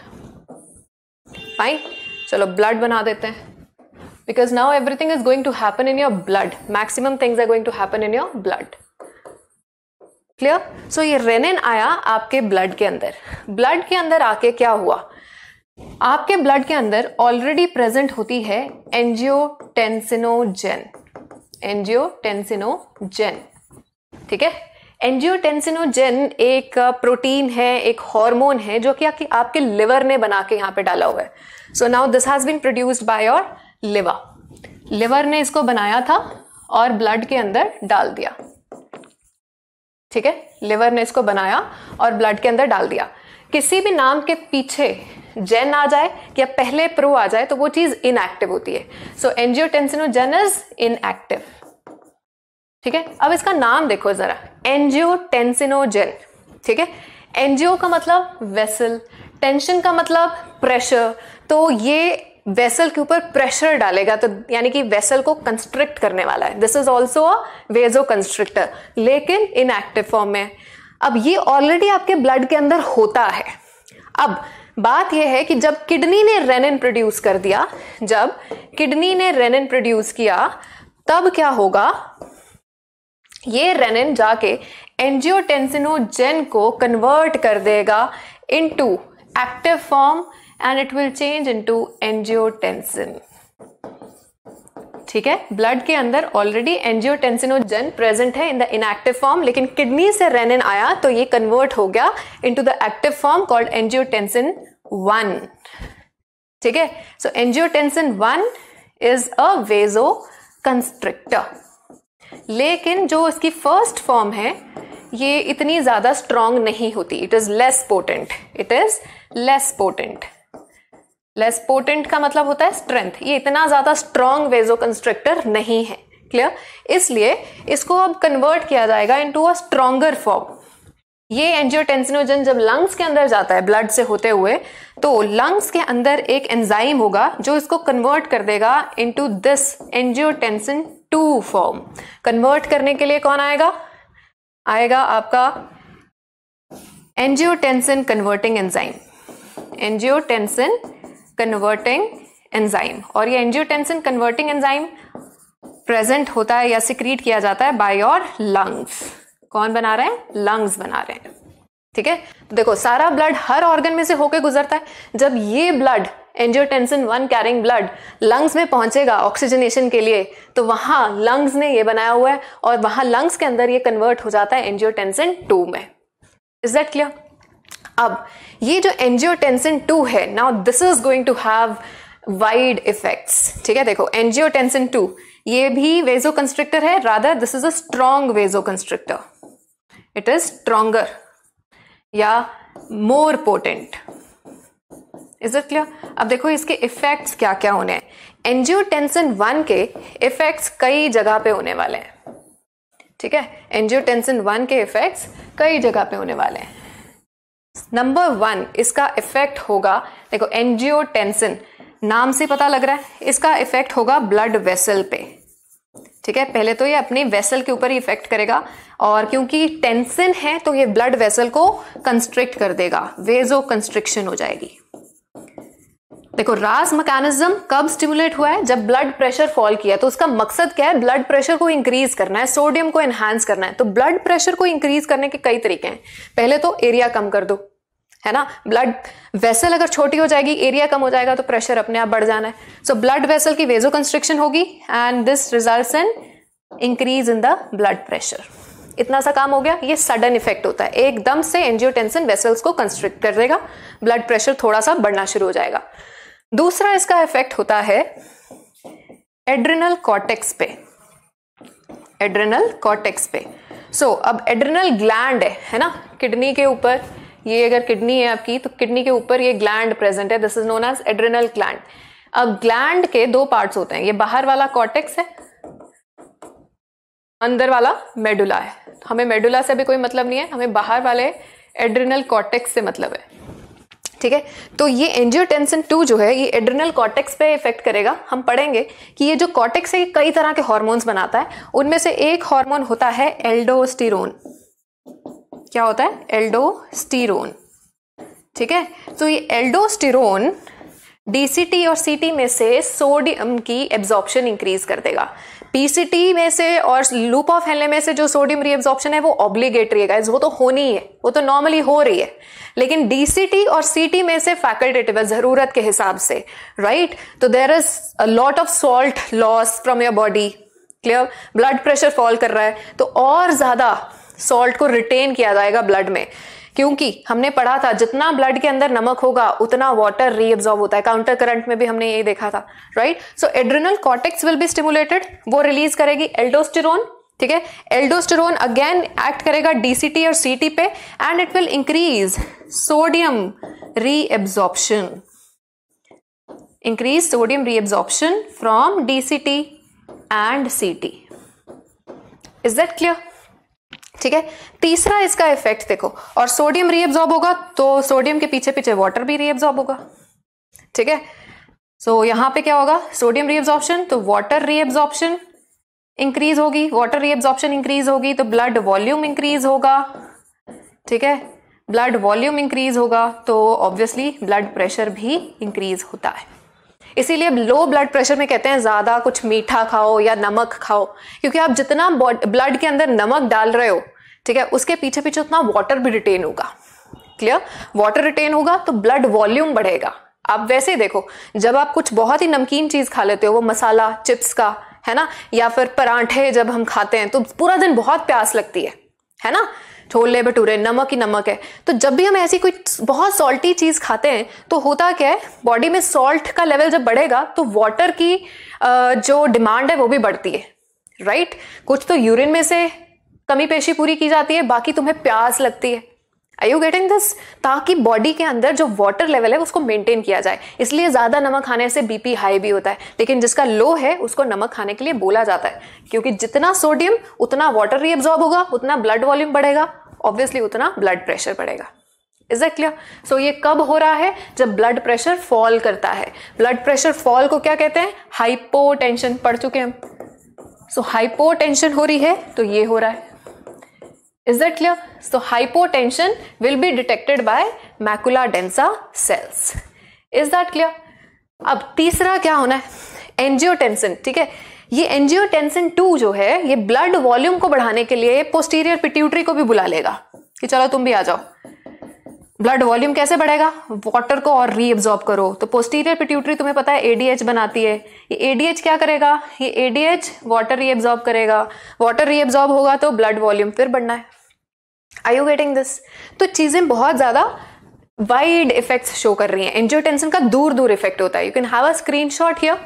fine चलो ब्लड बना देते हैं because now everything is going to happen in your blood maximum things are going to happen in your blood clear so ये रेनिन आया आपके ब्लड के अंदर ब्लड के अंदर आके क्या हुआ आपके ब्लड के अंदर ऑलरेडी प्रेजेंट होती है एंजियोटेंसिनोजेन एंजियोटेंसिनोजेन ठीक है एंजियोटेंसिनोजेन एक प्रोटीन uh, है एक हार्मोन है जो कि आपके लिवर ने बना के यहाँ पे डाला हुआ है so now this has been produced by your liver liver ने इसको बनाया था और ब्लड के अंदर डाल दिया ठीक है लिवर ने इसको बनाया और ब्लड के अंदर डाल दिया किसी भी नाम के पीछे जेन आ जाए या पहले प्रो आ जाए तो वो चीज़ इनएक्टिव होती है सो जेन इज इनएक्टिव ठीक है अब इसका नाम देखो ज़रा एनजीओ टेंसिनोजेन ठीक है एनजीओ का मतलब वेसल टेंशन का मतलब प्रेशर तो ये वेसल के ऊपर प्रेशर डालेगा तो यानी कि वेसल को कंस्ट्रिक्ट करने वाला है this is also a vasoconstrictor लेकिन इनएक्टिव फॉर्म में अब ये ऑलरेडी आपके ब्लड के अंदर होता है अब बात यह है कि जब किडनी ने रेनिन प्रोड्यूस कर दिया जब किडनी ने रेनिन प्रोड्यूस किया तब क्या होगा ये रेनिन जाके एंजियोटेंसिनोजेन को कन्वर्ट कर देगा into active form and it will change into angiotensin ठीक है ब्लड के अंदर ऑलरेडी एंजियोटेंसिनोजन प्रेजेंट है इन द इनएक्टिव फॉर्म लेकिन किडनी से रेनिन आया तो ये कन्वर्ट हो गया into the active form called angiotensin one ठीक है so angiotensin one is a vasoconstrictor लेकिन जो इसकी फर्स्ट फॉर्म है ये इतनी ज़्यादा स्ट्रांग नहीं होती it is less potent it is less potent less potent का मतलब होता है स्ट्रेंथ ये इतना ज़्यादा स्ट्रॉन्ग वेजो कंस्ट्रक्टर नहीं है क्लियर इसलिए इसको अब कन्वर्ट किया जाएगा इनटू अ स्ट्रॉन्गर फॉर्म ये एंजियोटेंसिनोजन जब लंग्स के अंदर जाता है ब्लड से होते हुए तो लंग्स के अंदर एक एंजाइम होगा जो इसको कन्वर्ट कर देगा into this angiotensin two form convert करने के लिए कौन आएगा आएगा आपका angiotensin converting enzyme angiotensin converting enzyme और ये एंजियोटेंसिन कन्वर्टिंग एंजाइम प्रेजेंट होता है या सिक्रीट किया जाता है बाय योर लंग्स कौन बना रहे हैं लंग्स बना रहे हैं ठीक है तो देखो सारा ब्लड हर ऑर्गन में से होके गुजरता है जब ये blood angiotensin one carrying blood lungs में पहुंचेगा ऑक्सीजनेशन के लिए तो वहां लंग्स ने ये बनाया हुआ है और वहां लंग्स के अंदर ये कन्वर्ट हो जाता है एंजियोटेंसिन टू में इज दैट क्लियर अब ये जो एनजियोटेंसिन टू है now this is going to have wide effects ठीक है देखो एनजियोटेंसिन टू ये भी वेजो कंस्ट्रिक्टर है rather this is a strong vasoconstrictor it is stronger या more potent is it clear अब देखो इसके इफेक्ट्स क्या क्या होने हैं एनजियोटेंसिन वन के इफेक्ट्स कई जगह पे होने वाले हैं ठीक है एनजियोटेंसिन वन के इफेक्ट्स कई जगह पे होने वाले हैं नंबर वन इसका इफेक्ट होगा देखो एनजियोटेंसिन नाम से पता लग रहा है इसका इफेक्ट होगा ब्लड वेसल पे ठीक है पहले तो ये अपने वेसल के ऊपर ही इफेक्ट करेगा और क्योंकि टेंसिन है तो ये ब्लड वेसल को कंस्ट्रिक्ट कर देगा वेजो कंस्ट्रिक्शन हो जाएगी देखो रास मैकेनिज्म कब स्टिमुलेट हुआ है जब ब्लड प्रेशर फॉल किया तो उसका मकसद क्या है ब्लड प्रेशर को इंक्रीज करना है सोडियम को एनहांस करना है तो ब्लड प्रेशर को इंक्रीज करने के कई तरीके हैं पहले तो एरिया कम कर दो है ना ब्लड वेसल अगर छोटी हो जाएगी एरिया कम हो जाएगा तो प्रेशर अपने आप बढ़ जाना है सो ब्लड वेसल की वेजो कंस्ट्रिक्शन होगी and this result in increase in the blood pressure इतना सा काम हो गया ये सडन इफेक्ट होता है एकदम से एंजियोटेंसन वेसल्स को कंस्ट्रिक्ट कर देगा ब्लड प्रेशर थोड़ा सा बढ़ना शुरू हो जाएगा दूसरा इसका इफेक्ट होता है एड्रिनल कॉटेक्स पे एड्रिनल कॉटेक्स पे सो so, अब एड्रिनल ग्लैंड है है ना किडनी के ऊपर ये अगर किडनी है आपकी तो किडनी के ऊपर ये ग्लैंड प्रेजेंट है this is known as adrenal gland अब ग्लैंड के दो पार्ट्स होते हैं ये बाहर वाला कॉटेक्स है अंदर वाला मेडुला है हमें मेडुला से भी कोई मतलब नहीं है हमें बाहर वाले एड्रिनल कॉटेक्स से मतलब है ठीक है तो ये एंजियोटेंसन टू जो है ये एड्रिनल कॉटेक्स पे इफेक्ट करेगा हम पढ़ेंगे कि ये जो कॉटेक्स है ये कई तरह के हॉर्मोन्स बनाता है उनमें से एक हॉर्मोन होता है एल्डोस्टिरोन क्या होता है एल्डोस्टिरोन ठीक है तो ये एल्डोस्टिरोन डीसीटी और सीटी में से सोडियम की एब्जॉर्प्शन इंक्रीज कर देगा पीसीटी में से और लूप ऑफ हेले में से जो सोडियम रीएब्जॉर्प्शन है वो ऑब्लीगेटरी तो है वो तो होनी है वो तो नॉर्मली हो रही है लेकिन डीसीटी और सीटी में से फैकल्टेटिव है जरूरत के हिसाब से राइट तो there is a lot of salt loss from your body clear blood pressure fall कर रहा है तो और ज्यादा सॉल्ट को रिटेन किया जाएगा ब्लड में क्योंकि हमने पढ़ा था जितना ब्लड के अंदर नमक होगा उतना वाटर रीअब्जॉर्व होता है काउंटर करंट में भी हमने ये देखा था right so adrenal cortex will be stimulated वो रिलीज करेगी एल्डोस्टेरोन ठीक है एल्डोस्टेरोन अगेन एक्ट करेगा डीसीटी और सीटी पे and it will increase sodium reabsorption increase sodium reabsorption from DCT and CT is that clear ठीक है तीसरा इसका इफेक्ट देखो और सोडियम रीअब्जॉर्ब होगा तो सोडियम के पीछे पीछे वाटर भी रीअब्जॉर्ब होगा ठीक है सो so, यहां पे क्या होगा सोडियम रीअब्जॉर्प्शन तो वाटर रीअब्जॉर्प्शन इंक्रीज होगी वाटर रीएब्जॉर्प्शन इंक्रीज होगी तो ब्लड वॉल्यूम इंक्रीज होगा ठीक है ब्लड वॉल्यूम इंक्रीज होगा तो ऑब्वियसली ब्लड प्रेशर भी इंक्रीज होता है इसीलिए लो ब्लड प्रेशर में कहते हैं ज़्यादा कुछ मीठा खाओ या नमक खाओ क्योंकि आप जितना ब्लड के अंदर नमक डाल रहे हो ठीक है उसके पीछे पीछे उतना वाटर भी रिटेन होगा क्लियर वाटर रिटेन होगा तो ब्लड वॉल्यूम बढ़ेगा आप वैसे देखो जब आप कुछ बहुत ही नमकीन चीज़ खा लेते हो वो मसाला चिप्स का है ना या फिर परांठे जब हम खाते हैं तो पूरा दिन बहुत प्यास लगती है है ना छोले भटूरे नमक ही नमक है तो जब भी हम ऐसी कोई बहुत सॉल्टी चीज़ खाते हैं तो होता क्या है बॉडी में सॉल्ट का लेवल जब बढ़ेगा तो वाटर की जो डिमांड है वो भी बढ़ती है राइट कुछ तो यूरिन में से कमी पेशी पूरी की जाती है बाकी तुम्हें प्यास लगती है आई यू गेटिंग दिस ताकि बॉडी के अंदर जो वाटर लेवल है उसको मेंटेन किया जाए इसलिए ज़्यादा नमक खाने से बीपी हाई भी होता है लेकिन जिसका लो है उसको नमक खाने के लिए बोला जाता है क्योंकि जितना सोडियम उतना वाटर रीअब्जॉर्ब होगा उतना ब्लड वॉल्यूम बढ़ेगा ऑब्वियसली उतना ब्लड प्रेशर बढ़ेगा इज इट क्लियर सो ये कब हो रहा है जब ब्लड प्रेशर फॉल करता है ब्लड प्रेशर फॉल को क्या कहते हैं हाइपोटेंशन पढ़ चुके हम सो so, हाइपोटेंशन हो रही है तो ये हो रहा है Is that clear? So hypotension will be detected by macula densa cells. Is that clear? अब तीसरा क्या होना है एंजियोटेंसन ठीक है ये एंजियोटेंसन टू जो है ये ब्लड वॉल्यूम को बढ़ाने के लिए पोस्टीरियर पिट्यूटरी को भी बुला लेगा कि चलो तुम भी आ जाओ ब्लड वॉल्यूम कैसे बढ़ेगा वाटर को और रीअब्जॉर्ब करो तो पोस्टीरियर पिट्यूटरी तुम्हें पता है एडीएच बनाती है ये एडीएच क्या करेगा ये एडीएच वाटर रीअब्जॉर्ब करेगा वाटर रीअब्जॉर्ब होगा तो ब्लड वॉल्यूम फिर बढ़ना है आई यू गेटिंग दिस तो चीज़ें बहुत ज़्यादा वाइड इफेक्ट्स शो कर रही हैं एंजियोटेंसन का दूर दूर इफेक्ट होता है you can have a screenshot here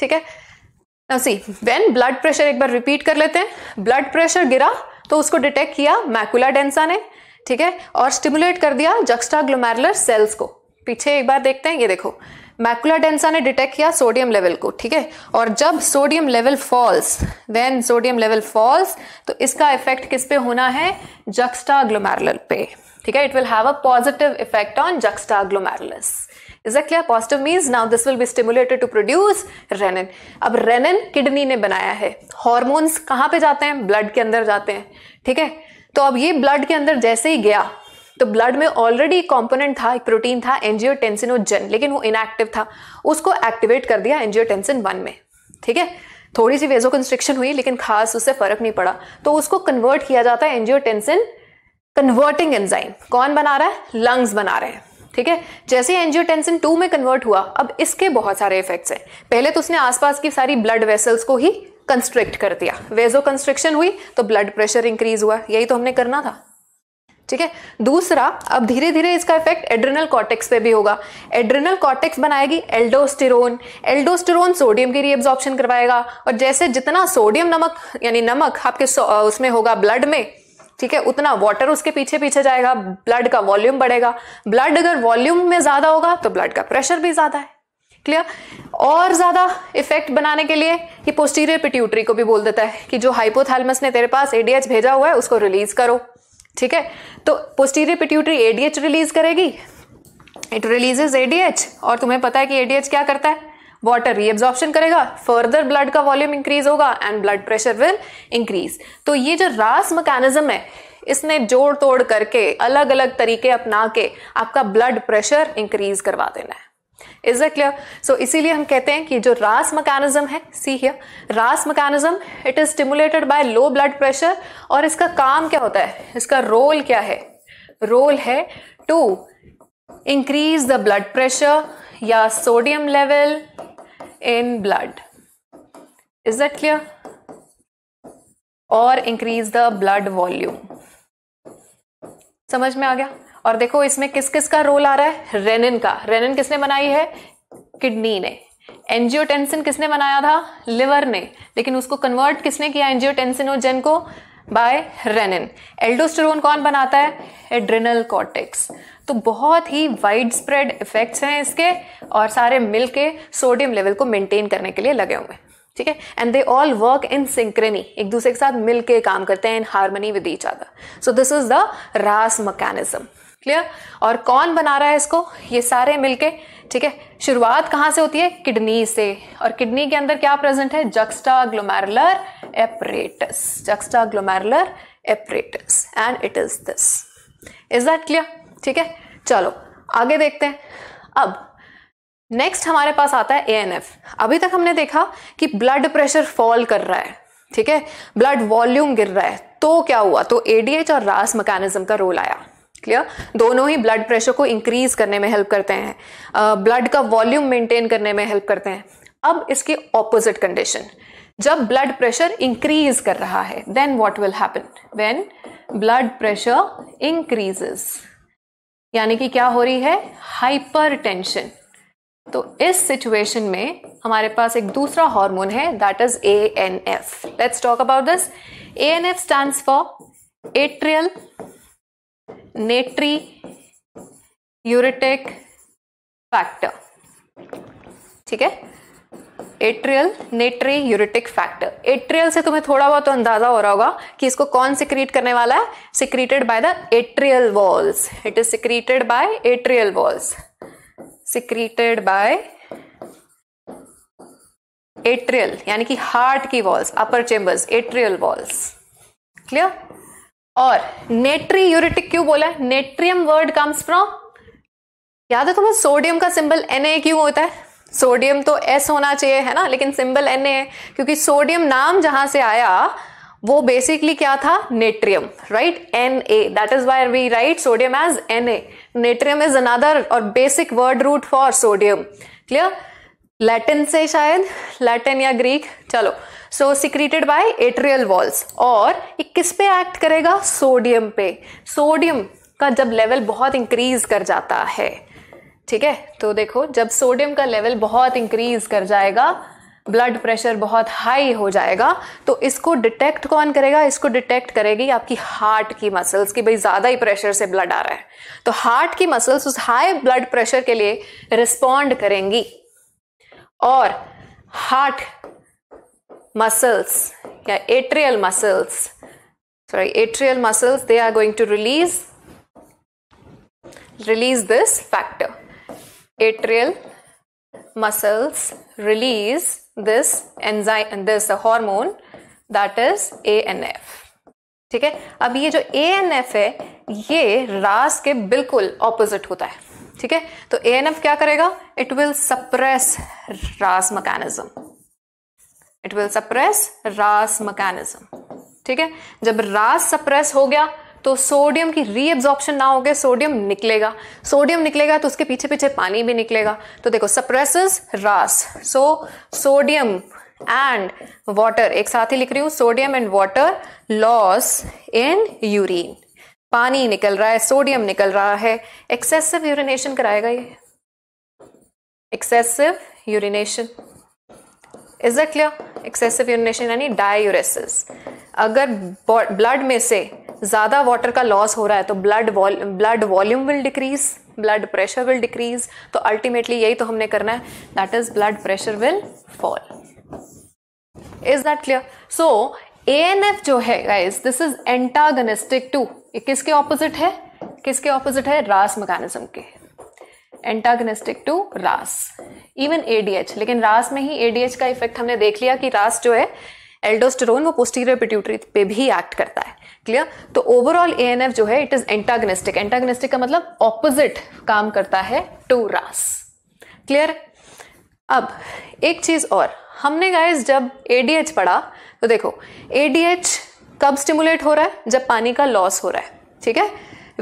ठीक है सी देन ब्लड प्रेशर एक बार रिपीट कर लेते हैं ब्लड प्रेशर गिरा तो उसको डिटेक्ट किया मैकुला डेंसा ने ठीक है और स्टिमुलेट कर दिया जक्स्टा ग्लोमेरुलर सेल्स को पीछे एक बार देखते हैं ये देखो मैकुला डेंसा ने डिटेक्ट किया सोडियम लेवल को ठीक है और जब sodium level falls when sodium level falls तो इसका इफेक्ट किस पे होना है जक्स्टा ग्लोमेरुलर पे ठीक है it will have a positive effect on juxtaglomerular is a clear positive means now this will be stimulated to produce renin अब रेनिन किडनी ने बनाया है हॉर्मोन्स कहाँ पे जाते हैं ब्लड के अंदर जाते हैं ठीक है तो अब ये ब्लड के अंदर जैसे ही गया तो ब्लड में ऑलरेडी एक कॉम्पोनेंट था एक प्रोटीन था एनजियोटेंसिनोजन लेकिन वो इनएक्टिव था उसको एक्टिवेट कर दिया एनजियोटेंसिन वन में ठीक है थोड़ी सी वेजो कंस्ट्रिक्शन हुई लेकिन खास उससे फर्क नहीं पड़ा तो उसको कन्वर्ट किया जाता है एनजियोटेंसिन कन्वर्टिंग एंजाइम कौन बना रहा है लंग्स बना रहे हैं ठीक है जैसे एंजियोटेंसिन टू में कन्वर्ट हुआ अब इसके बहुत सारे इफेक्ट्स हैं पहले तो उसने आसपास की सारी ब्लड वेसल्स को ही कंस्ट्रिक्ट कर दिया वेजो कंस्ट्रिक्शन हुई तो ब्लड प्रेशर इंक्रीज हुआ यही तो हमने करना था ठीक है दूसरा अब धीरे धीरे इसका इफेक्ट एड्रिनल कॉटेक्स पे भी होगा एड्रिनल कॉटेक्स बनाएगी एल्डोस्टिरोन एल्डोस्टिरोन सोडियम की रीअब्जॉर्प्शन करवाएगा और जैसे जितना सोडियम नमक यानी नमक आपके उसमें होगा ब्लड में ठीक है उतना वाटर उसके पीछे पीछे जाएगा ब्लड का वॉल्यूम बढ़ेगा ब्लड अगर वॉल्यूम में ज़्यादा होगा तो ब्लड का प्रेशर भी ज़्यादा है क्लियर और ज़्यादा इफेक्ट बनाने के लिए ये पोस्टीरियर पिट्यूटरी को भी बोल देता है कि जो हाइपोथैलमस ने तेरे पास एडीएच भेजा हुआ है उसको रिलीज करो ठीक है तो पोस्टीरियर पिट्यूटरी एडीएच रिलीज करेगी इट रिलीजेज एडीएच और तुम्हें पता है कि एडीएच क्या करता है वाटर रीअब्जॉर्प्शन करेगा फर्दर ब्लड का वॉल्यूम इंक्रीज होगा and blood pressure will increase तो ये जो रास मैकेनिज्म है इसने जोड़ तोड़ करके अलग अलग तरीके अपना के आपका ब्लड प्रेशर इंक्रीज करवा देना है इज दैट क्लियर सो इसीलिए हम कहते हैं कि जो रास मकैनिज्म है see here RAS mechanism it is stimulated by low blood pressure और इसका काम क्या होता है इसका रोल क्या है रोल है to increase the blood pressure या sodium level in blood is that clear और इंक्रीज द ब्लड वॉल्यूम समझ में आ गया और देखो इसमें किस किस का रोल आ रहा है रेनिन का रेनिन किसने बनाई है किडनी ने एंजियोटेंसिन किसने बनाया था लिवर ने लेकिन उसको कन्वर्ट किसने किया जेन को बाय रेनिन एल्डोस्टेरोन कौन बनाता है एड्रिनल कॉर्टेक्स तो बहुत ही वाइड स्प्रेड इफेक्ट्स हैं इसके और सारे मिल के सोडियम लेवल को मेंटेन करने के लिए लगे हुए हैं ठीक है and they all work in synchrony एक दूसरे के साथ मिलके काम करते हैं in harmony with each other so this is the RAS mechanism clear और कौन बना रहा है इसको ये सारे मिलके ठीक है शुरुआत कहां से होती है किडनी से और किडनी के अंदर क्या प्रेजेंट है juxtaglomerular apparatus juxtaglomerular apparatus and it is this is that clear ठीक है चलो आगे देखते हैं अब नेक्स्ट हमारे पास आता है ए अभी तक हमने देखा कि ब्लड प्रेशर फॉल कर रहा है ठीक है ब्लड वॉल्यूम गिर रहा है तो क्या हुआ तो एडीएच और रास मैकेनिज्म का रोल आया क्लियर दोनों ही ब्लड प्रेशर को इंक्रीज करने में हेल्प करते हैं ब्लड का वॉल्यूम मेंटेन करने में हेल्प करते हैं अब इसकी ऑपोजिट कंडीशन जब ब्लड प्रेशर इंक्रीज कर रहा है then what will happen when blood pressure increases यानी कि क्या हो रही है हाइपर टेंशन तो इस सिचुएशन में हमारे पास एक दूसरा हार्मोन है that is A N F let's talk about this A N F stand for atrial natriuretic factor ठीक है atrial natriuretic factor atrial से तुम्हें थोड़ा बहुत तो अंदाजा हो रहा होगा कि इसको कौन सिक्रीट करने वाला है secreted by the atrial walls it is secreted by atrial walls secreted by atrial यानी कि हार्ट की walls upper chambers atrial walls clear और नेट्री यूरिटिक क्यों बोला नेट्रियम वर्ड कम्स फ्रॉम याद है तुम्हें सोडियम का सिंबल ए क्यों होता है सोडियम तो एस होना चाहिए है ना लेकिन सिंबल एन है क्योंकि सोडियम नाम जहां से आया वो बेसिकली क्या था natrium right N A that is Y V right sodium as N A natrium is another और basic word root for sodium clear Latin से शायद लैटिन या ग्रीक चलो so secreted by atrial walls और ये किस पे एक्ट करेगा सोडियम पे सोडियम का जब लेवल बहुत इंक्रीज कर जाता है ठीक है तो देखो जब सोडियम का लेवल बहुत इंक्रीज कर जाएगा ब्लड प्रेशर बहुत हाई हो जाएगा तो इसको डिटेक्ट कौन करेगा इसको डिटेक्ट करेगी आपकी हार्ट की मसल्स की भाई ज़्यादा ही प्रेशर से ब्लड आ रहा है तो हार्ट की मसल्स उस हाई ब्लड प्रेशर के लिए रिस्पॉन्ड करेंगी और heart muscles, yeah, atrial muscles, sorry, atrial muscles, they are going to release, release this factor. Atrial muscles release this enzyme and this a hormone that is ANF. ठीक है अब ये जो ए एन एफ है ये रास के बिल्कुल ऑपोजिट होता है ठीक है तो ए एन एफ क्या करेगा it will suppress RAS mechanism it will suppress RAS mechanism ठीक है जब रास सप्रेस हो गया तो सोडियम की रीअब्जॉर्प्शन ना होकर सोडियम निकलेगा सोडियम निकलेगा तो उसके पीछे पीछे पानी भी निकलेगा तो देखो सप्रेस रास सो सोडियम एंड वाटर एक साथ ही लिख रही हूं sodium and water loss in urine पानी निकल रहा है सोडियम निकल रहा है एक्सेसिव यूरिनेशन कराएगा ये excessive urination is that clear excessive urination यानी डायूरेसिस अगर ब्लड में से ज़्यादा वाटर का लॉस हो रहा है तो blood blood volume will decrease blood pressure will decrease तो अल्टीमेटली यही तो हमने करना है that is blood pressure will fall is that clear so A N F जो है guys this is antagonistic to किसके ऑपोजिट है किसके ऑपोजिट है रास मैकेनिज्म के antagonistic to RAS even ADH लेकिन रास में ही एडीएच का इफेक्ट हमने देख लिया कि रास जो है एल्डोस्टेरोन वो पोस्टीरियर पिट्यूटरी पे भी एक्ट करता है क्लियर तो ओवरऑल ए जो है इट इज एंटागनिस्टिक एंटागनिस्टिक का मतलब ऑपोजिट काम करता है टू रास क्लियर अब एक चीज और हमने गाइस जब एडीएच पढ़ा तो देखो एडीएच कब स्टिमुलेट हो रहा है जब पानी का लॉस हो रहा है ठीक है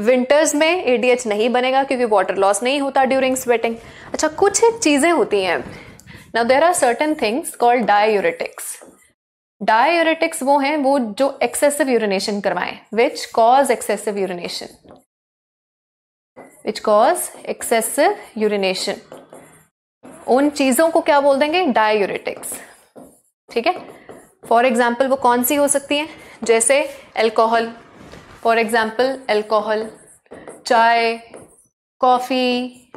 विंटर्स में एडीएच नहीं बनेगा क्योंकि वाटर लॉस नहीं होता ड्यूरिंग स्वेटिंग अच्छा कुछ एक चीज़ें होती हैं now there are certain things called diuretics diuretics वो हैं वो जो एक्सेसिव यूरिनेशन करवाएं which cause excessive urination which cause excessive urination उन चीज़ों को क्या बोल देंगे डायूरेटिक्स ठीक है फॉर एग्जाम्पल वो कौन सी हो सकती हैं जैसे एल्कोहल फॉर एग्ज़ाम्पल एल्कोहल चाय कॉफ़ी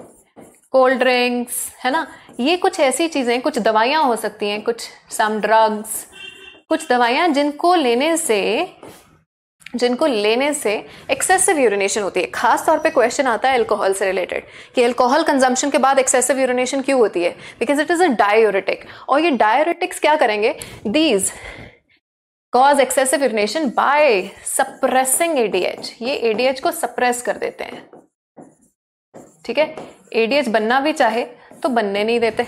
कोल्ड ड्रिंक्स है ना ये कुछ ऐसी चीज़ें कुछ दवाइयाँ हो सकती हैं कुछ सम ड्रग्स कुछ दवाइयाँ जिनको लेने से जिनको लेने से एक्सेसिव यूरिनेशन होती है खास तौर पे क्वेश्चन आता है एल्कोहल से रिलेटेड कि अल्कोहल कंजम्पशन के बाद एक्सेसिव यूरिनेशन क्यों होती है because it is a diuretic और ये डायोरेटिक्स क्या करेंगे these cause excessive urination by suppressing ADH ये एडीएच को सप्रेस कर देते हैं ठीक है एडीएच बनना भी चाहे तो बनने नहीं देते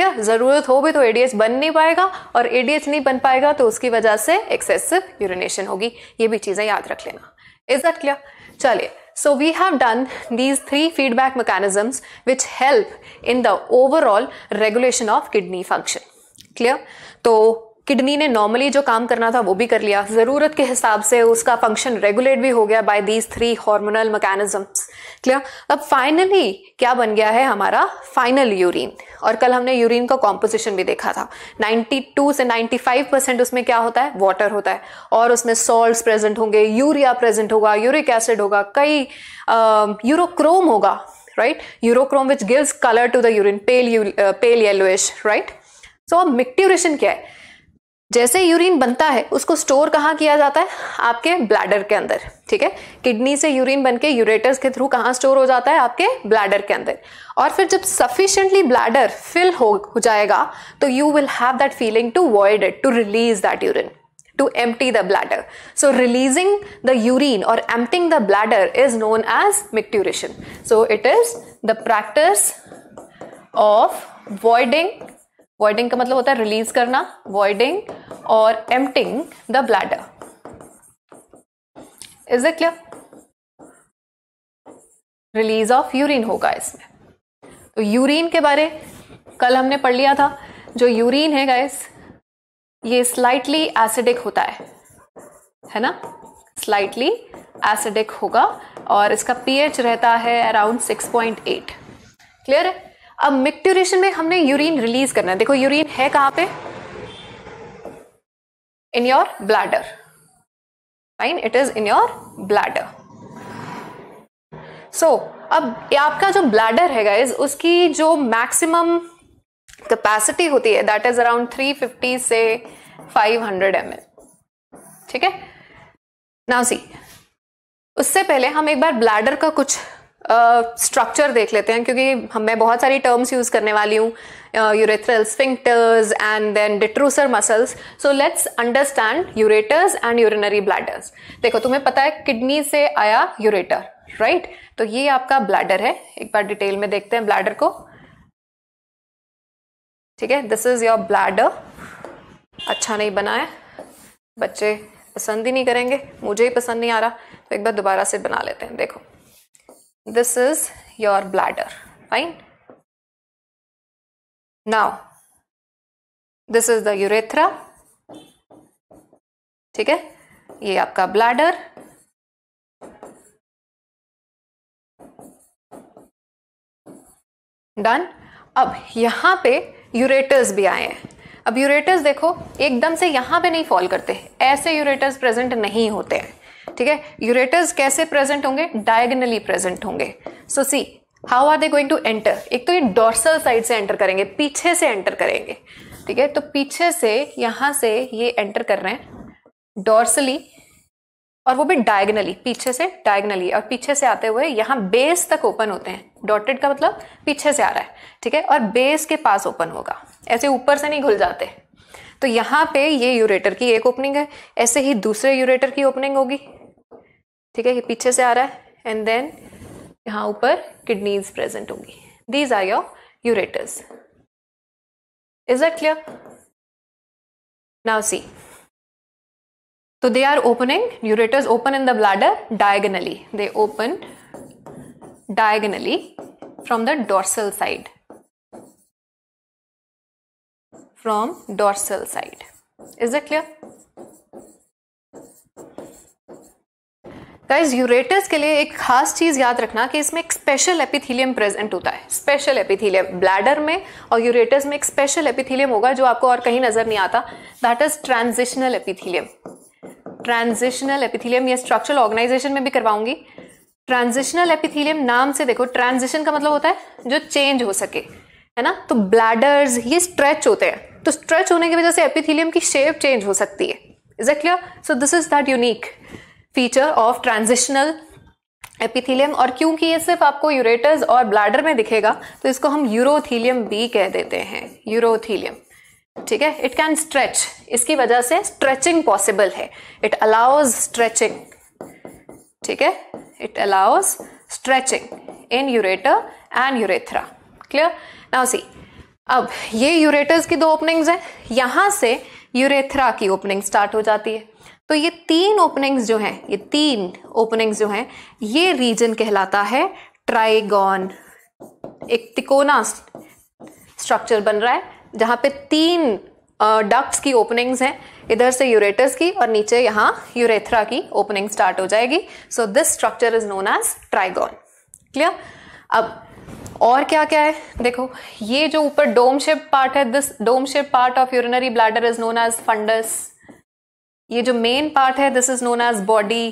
या जरूरत हो भी तो एडीएच बन नहीं पाएगा और एडीएच नहीं बन पाएगा तो उसकी वजह से एक्सेसिव यूरिनेशन होगी ये भी चीजें याद रख लेना इज दैट क्लियर चलिए so we have done these three feedback mechanisms which help in the overall regulation of kidney function clear तो किडनी ने नॉर्मली जो काम करना था वो भी कर लिया ज़रूरत के हिसाब से उसका फंक्शन रेगुलेट भी हो गया by these three hormonal mechanisms clear अब फाइनली क्या बन गया है हमारा फाइनल यूरिन और कल हमने यूरिन का कॉम्पोजिशन भी देखा था 92 से 95 परसेंट उसमें क्या होता है वाटर होता है और उसमें सॉल्ट प्रेजेंट होंगे यूरिया प्रेजेंट होगा यूरिक एसिड होगा कई यूरोक्रोम होगा right urochrome which gives colour to the urine pale pale yellowish right so अब मिक्टूरेशन क्या है जैसे यूरिन बनता है उसको स्टोर कहाँ किया जाता है आपके ब्लैडर के अंदर ठीक है किडनी से यूरिन बनके यूरेटर्स के थ्रू कहाँ स्टोर हो जाता है आपके ब्लैडर के अंदर और फिर जब सफिशियंटली ब्लैडर फिल हो जाएगा तो you will have that feeling to void it to release that urine to empty the bladder so releasing the urine और emptying the bladder is known as micturition so it is the practice of voiding voiding का मतलब होता है रिलीज करना वॉइडिंग और emptying the bladder is it clear release of urine होगा इसमें तो यूरिन के बारे कल हमने पढ़ लिया था जो यूरिन है गाइस ये स्लाइटली एसिडिक होता है है ना स्लाइटली एसिडिक होगा और इसका पीएच रहता है अराउंड 6.8 क्लियर है अब मिक्ट्यूरेशन में हमने यूरिन रिलीज करना है देखो यूरिन है कहां पे in your bladder fine it is in your bladder so अब आपका जो ब्लैडर है गाइज उसकी जो मैक्सिमम कैपेसिटी होती है दैट इज अराउंड 350 से 500 हंड्रेड एम ठीक है नाउ सी उससे पहले हम एक बार ब्लैडर का कुछ स्ट्रक्चर uh, देख लेते हैं क्योंकि हम मैं बहुत सारी टर्म्स यूज़ करने वाली हूँ urethral sphincters and then detrusor muscles so let's understand ureters and urinary bladders देखो तुम्हें पता है किडनी से आया यूरेटर राइट right? तो ये आपका ब्लैडर है एक बार डिटेल में देखते हैं ब्लैडर को ठीक है दिस इज़ योर ब्लैडर अच्छा नहीं बना है बच्चे पसंद ही नहीं करेंगे मुझे ही पसंद नहीं आ रहा तो एक बार दोबारा से बना लेते हैं देखो this is your bladder fine now this is the urethra ठीक है ये आपका ब्लैडर डन अब यहां पे यूरेटर्स भी आए हैं अब यूरेटर्स देखो एकदम से यहां पे नहीं फॉल करते ऐसे यूरेटर्स प्रेजेंट नहीं होते हैं ठीक है यूरेटर्स कैसे प्रेजेंट होंगे डायगनली प्रेजेंट होंगे so see how are they going to enter एक तो ये डॉर्सल साइड से एंटर करेंगे पीछे से एंटर करेंगे ठीक है तो पीछे से यहां से ये एंटर कर रहे हैं डॉर्सली और वो भी डायगनली पीछे से डायगनली और पीछे से आते हुए यहाँ बेस तक ओपन होते हैं डॉटेड का मतलब पीछे से आ रहा है ठीक है और बेस के पास ओपन होगा ऐसे ऊपर से नहीं घुल जाते तो यहाँ पे ये यूरेटर की एक ओपनिंग है ऐसे ही दूसरे यूरेटर की ओपनिंग होगी ठीक है ये पीछे से आ रहा है एंड देन यहाँ ऊपर किडनीज प्रेजेंट होंगी these are your ureters is that clear now see तो they are opening ureters open in the bladder diagonally they open diagonally from the dorsal side from dorsal side. Is it clear? Guys ureters के लिए एक खास चीज़ याद रखना कि इसमें एक स्पेशल एपिथीलियम प्रेजेंट होता है स्पेशल एपिथीलियम ब्लैडर में और यूरेटस में एक स्पेशल एपिथीलियम होगा जो आपको और कहीं नज़र नहीं आता that is transitional epithelium transitional epithelium ये स्ट्रक्चरल ऑर्गेनाइजेशन में भी करवाऊंगी ट्रांजिशनल एपिथीलियम नाम से देखो ट्रांजिशन का मतलब होता है जो चेंज हो सके है ना तो ब्लैडर्स ये स्ट्रेच होते हैं तो स्ट्रेच होने की वजह से एपिथीलियम की शेप चेंज हो सकती है is it clear so this is that unique feature of transitional epithelium और क्योंकि ये सिर्फ आपको यूरेटर्स और ब्लैडर में दिखेगा तो इसको हम यूरोथीलियम बी कह देते हैं यूरोथीलियम ठीक है इट कैन स्ट्रेच इसकी वजह से स्ट्रेचिंग पॉसिबल है इट अलाउज स्ट्रेचिंग ठीक है it allows stretching in ureter and urethra clear now see अब ये यूरेटर्स की दो ओपनिंग्स हैं यहाँ से यूरेथ्रा की ओपनिंग स्टार्ट हो जाती है तो ये तीन ओपनिंग्स जो हैं ये तीन ओपनिंग्स जो हैं ये रीजन कहलाता है ट्राइगॉन एक तिकोना स्ट्रक्चर बन रहा है जहाँ पे तीन डक्ट्स की ओपनिंग्स हैं इधर से यूरेटर्स की और नीचे यहाँ यूरेथ्रा की ओपनिंग स्टार्ट हो जाएगी so this structure is known as trigone clear अब और क्या क्या है देखो ये जो ऊपर डोम शेप पार्ट है this dome shape part of urinary bladder is known as fundus ये जो मेन पार्ट है this is known as body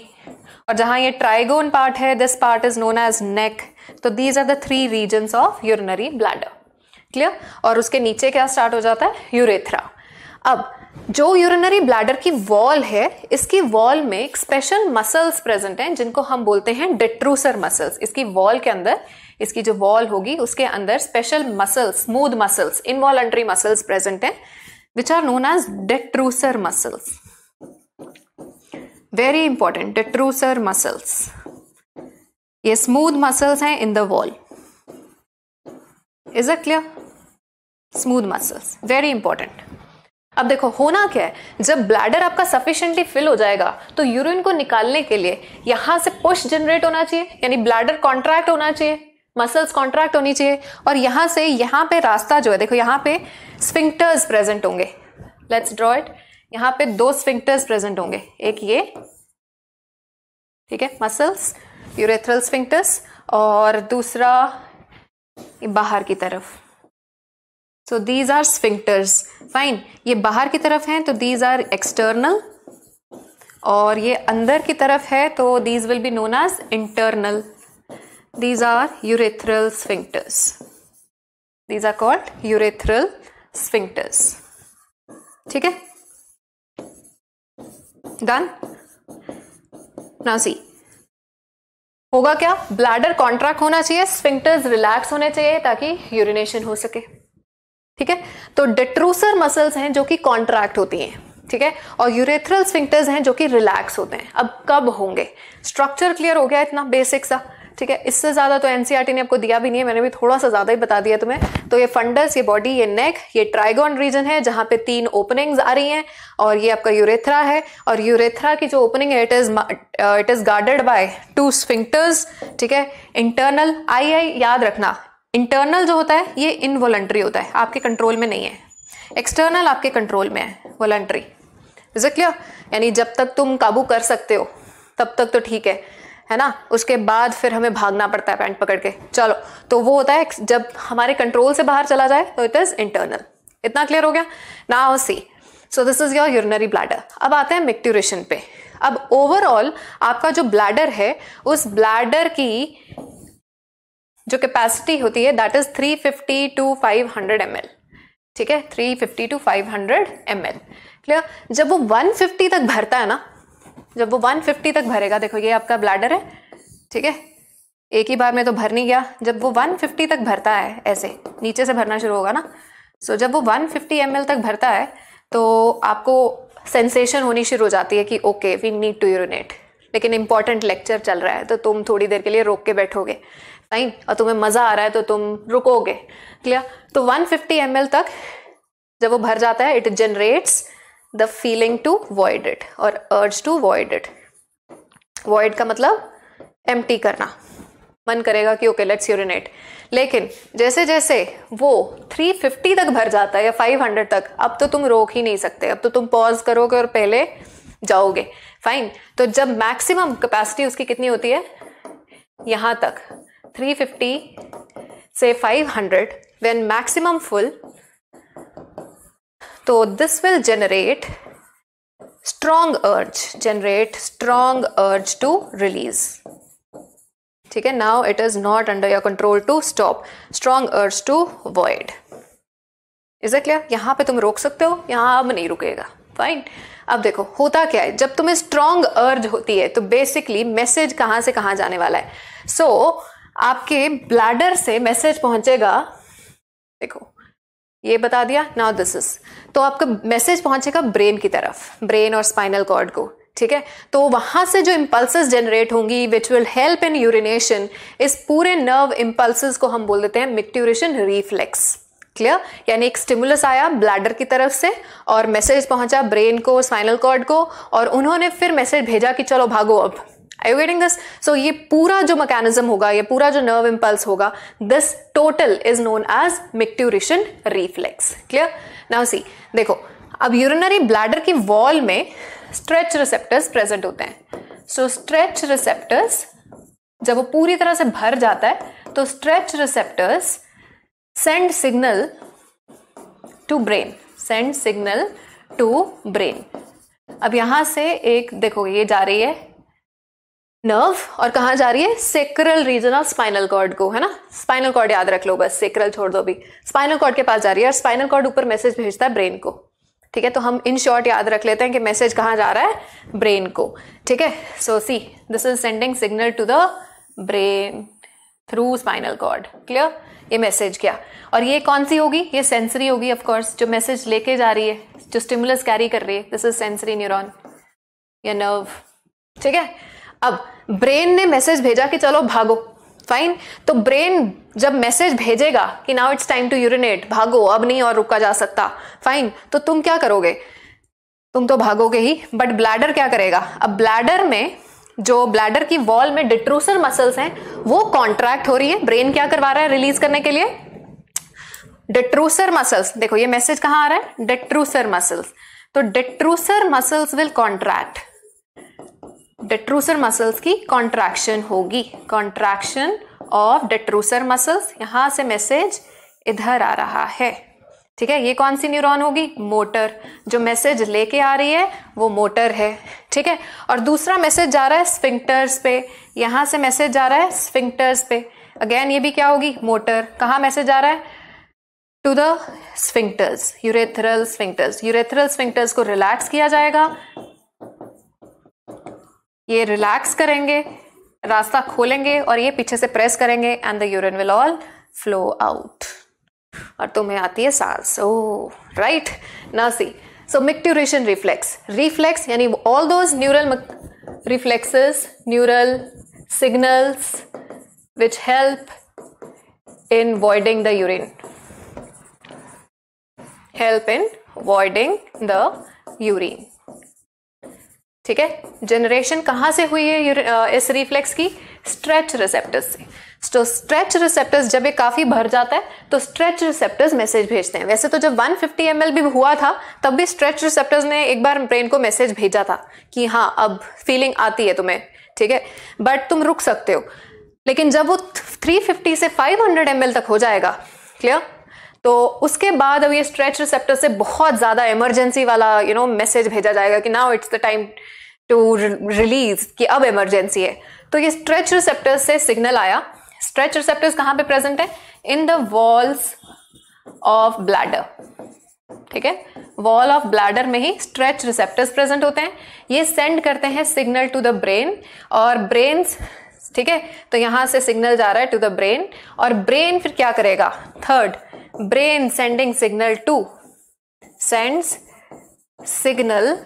और जहां ये ट्राइगोन पार्ट है this part is known as neck तो these are the three region of urinary bladder clear और उसके नीचे क्या स्टार्ट हो जाता है यूरेथ्रा अब जो यूरिनरी ब्लैडर की वॉल है इसकी वॉल में एक स्पेशल मसल्स प्रेजेंट हैं जिनको हम बोलते हैं डिट्रूसर मसल्स इसकी वॉल के अंदर इसकी जो वॉल होगी उसके अंदर special muscles smooth muscles involuntary muscles present है which are known as detrusor muscles very important detrusor muscles ये स्मूथ मसल्स हैं in the wall is a clear smooth muscles very important अब देखो होना क्या है जब ब्लैडर आपका सफिशियंटली फिल हो जाएगा तो यूरिन को निकालने के लिए यहां से पुश जनरेट होना चाहिए यानी ब्लैडर कॉन्ट्रैक्ट होना चाहिए मसल्स कॉन्ट्रैक्ट होनी चाहिए और यहाँ से यहाँ पे रास्ता जो है देखो यहाँ पे स्फिंक्टर्स प्रेजेंट होंगे लेट्स ड्रॉ इट यहाँ पे दो स्फिंक्टर्स प्रेजेंट होंगे एक ये ठीक है मसल्स यूरेथ्रल स्फिंक्टर्स और दूसरा बाहर की तरफ so these are sphincters fine ये बाहर की तरफ हैं तो दीज आर एक्सटर्नल और ये अंदर की तरफ है तो these will be known as internal These are urethral sphincters. These are called urethral sphincters. ठीक है डन नाउ सी होगा क्या ब्लैडर कॉन्ट्रैक्ट होना चाहिए स्फिंक्टर्स रिलैक्स होने चाहिए ताकि यूरिनेशन हो सके ठीक है तो डिट्रूसर मसल्स हैं जो कि कॉन्ट्रैक्ट होती हैं ठीक है और यूरेथ्रल स्फिंक्टर्स हैं जो कि रिलैक्स होते हैं अब कब होंगे स्ट्रक्चर क्लियर हो गया इतना बेसिक सा ठीक है इससे ज़्यादा तो एनसीआरटी e ने आपको दिया भी नहीं है मैंने भी थोड़ा सा ज़्यादा ही बता दिया तुम्हें तो ये फंडस ये बॉडी ये नेक ये ट्राइगॉन रीजन है जहां पे तीन ओपनिंग्स आ रही हैं और ये आपका यूरेथ्रा है और यूरेथ्रा की जो ओपनिंग है it is it is guarded by two sphincters ठीक है इंटरनल आई आई याद रखना इंटरनल जो होता है ये इनवॉलंट्री होता है आपके कंट्रोल में नहीं है एक्सटर्नल आपके कंट्रोल में है वॉलंट्री इज इट क्लियर यानी जब तक तुम काबू कर सकते हो तब तक तो ठीक है है ना उसके बाद फिर हमें भागना पड़ता है पैंट पकड़ के चलो तो वो होता है जब हमारे कंट्रोल से बाहर चला जाए तो इट इज़ इंटरनल इतना क्लियर हो गया now see so this is your urinary bladder अब आते हैं मिक्टूरेशन पे अब ओवरऑल आपका जो ब्लैडर है उस ब्लैडर की जो कैपेसिटी होती है that is 350 to five hundred M ठीक है 350 to five hundred M clear जब वो 150 तक भरता है ना जब वो 150 तक भरेगा देखो ये आपका ब्लैडर है ठीक है एक ही बार में तो भर नहीं गया जब वो 150 तक भरता है ऐसे नीचे से भरना शुरू होगा ना सो जब वो 150 फिफ्टी तक भरता है तो आपको सेंसेशन होनी शुरू हो जाती है कि okay we need to urinate लेकिन इंपॉर्टेंट लेक्चर चल रहा है तो तुम थोड़ी देर के लिए रोक के बैठोगे नहीं और तुम्हें मज़ा आ रहा है तो तुम रुकोगे क्लियर तो 150 फिफ्टी तक जब वो भर जाता है it generates the feeling to void it और urge to void it void का मतलब एम करना मन करेगा कि ओके लेट्स यूरिनेट लेकिन जैसे जैसे वो 350 तक भर जाता है या 500 तक अब तो तुम रोक ही नहीं सकते अब तो तुम पॉज करोगे और पहले जाओगे फाइन तो जब मैक्सिमम कैपेसिटी उसकी कितनी होती है यहां तक 350 से 500 व्हेन मैक्सिमम फुल तो this will generate strong urge generate strong urge to release ठीक है now it is not under your control to stop strong urge to avoid is it clear यहां पे तुम रोक सकते हो यहां अब नहीं रुकेगा फाइन अब देखो होता क्या है जब तुम्हें स्ट्रॉन्ग अर्ज होती है तो बेसिकली मैसेज कहां से कहां जाने वाला है सो so, आपके ब्लैडर से मैसेज पहुंचेगा देखो ये बता दिया नाउ दिस इज तो आपका मैसेज पहुंचेगा ब्रेन की तरफ ब्रेन और स्पाइनल कॉर्ड को ठीक है तो वहां से जो इम्पल्स जनरेट होंगी which will help in urination इस पूरे नर्व इम्पल्स को हम बोल देते हैं मिक्ट्यूरेशन रिफ्लेक्स क्लियर यानी एक स्टिमुलस आया ब्लैडर की तरफ से और मैसेज पहुंचा ब्रेन को स्पाइनल कॉर्ड को और उन्होंने फिर मैसेज भेजा कि चलो भागो अब आई गेटिंग दिस सो ये पूरा जो मैकेनिज्म होगा ये पूरा जो नर्व इम्पल्स होगा this total is known as micturition reflex clear now see देखो अब यूरिनरी ब्लैडर की वॉल में स्ट्रेच रिसेप्टर्स प्रेजेंट होते हैं सो स्ट्रेच रिसेप्टर्स जब वो पूरी तरह से भर जाता है तो stretch receptors send signal to brain send signal to brain अब यहां से एक देखो ये जा रही है नर्व और कहाँ जा रही है sacral region of spinal cord को है ना स्पाइनल कॉर्ड याद रख लो बस सेक्रल छोड़ दो भी स्पाइनल कॉर्ड के पास जा रही है और स्पाइनल कॉर्ड ऊपर मैसेज भेजता है ब्रेन को ठीक है तो हम इन शॉर्ट याद रख लेते हैं कि मैसेज कहाँ जा रहा है ब्रेन को ठीक है so see this is sending signal to the brain through spinal cord clear ये मैसेज क्या और ये कौन सी होगी ये सेंसरी होगी ऑफकोर्स जो मैसेज लेके जा रही है जो स्टिमुलस कैरी कर रही है दिस इज सेंसरी न्यूरॉन या नर्व ठीक है अब ब्रेन ने मैसेज भेजा कि चलो भागो फाइन तो ब्रेन जब मैसेज भेजेगा कि now it's time to urinate भागो अब नहीं और रुका जा सकता फाइन तो तुम क्या करोगे तुम तो भागोगे ही बट ब्लैडर क्या करेगा अब ब्लैडर में जो ब्लैडर की वॉल में डिट्रूसर मसल्स हैं वो कॉन्ट्रैक्ट हो रही है ब्रेन क्या करवा रहा है रिलीज करने के लिए डिट्रूसर मसल्स देखो ये मैसेज कहाँ आ रहा है डिट्रूसर मसल्स तो detrusor muscles will contract detrusor muscles की कॉन्ट्रैक्शन होगी कॉन्ट्रैक्शन ऑफ डेट्रूसर मसल्स यहाँ से मैसेज इधर आ रहा है ठीक है ये कौन सी न्यूरॉन होगी मोटर जो मैसेज लेके आ रही है वो मोटर है ठीक है और दूसरा मैसेज जा रहा है स्फिंक्टर्स पे यहाँ से मैसेज जा रहा है स्फिंक्टर्स पे अगेन ये भी क्या होगी मोटर कहाँ मैसेज आ रहा है to the sphincters urethral sphincters urethral sphincters को रिलैक्स किया जाएगा ये रिलैक्स करेंगे रास्ता खोलेंगे और ये पीछे से प्रेस करेंगे and the urine will all flow out और तुम्हें आती है सांस ओ राइट ना see so micturition reflex reflex यानी all those neural reflexes neural signals which help in voiding the urine help in voiding the urine ठीक है जनरेशन कहाँ से हुई है इस रिफ्लेक्स की स्ट्रेच रिसेप्टर्स से तो स्ट्रेच रिसेप्टर्स जब ये काफ़ी भर जाता है तो स्ट्रेच रिसेप्टर्स मैसेज भेजते हैं वैसे तो जब 150 फिफ्टी भी हुआ था तब भी स्ट्रेच रिसेप्टर्स ने एक बार ब्रेन को मैसेज भेजा था कि हाँ अब फीलिंग आती है तुम्हें ठीक है बट तुम रुक सकते हो लेकिन जब वो 350 से 500 हंड्रेड तक हो जाएगा क्लियर तो उसके बाद अब ये स्ट्रेच रिसेप्टर से बहुत ज़्यादा इमरजेंसी वाला यू नो मैसेज भेजा जाएगा कि now it's the time to release कि अब इमरजेंसी है तो ये स्ट्रेच रिसेप्टर्स से सिग्नल आया स्ट्रेच रिसेप्टर्स कहाँ पे प्रेजेंट है in the walls of bladder ठीक है वॉल ऑफ ब्लैडर में ही स्ट्रेच रिसेप्टर्स प्रेजेंट होते हैं ये सेंड करते हैं सिग्नल टू द ब्रेन और ब्रेन ठीक है तो यहां से सिग्नल जा रहा है टू द ब्रेन और ब्रेन फिर क्या करेगा third brain sending signal to sends signal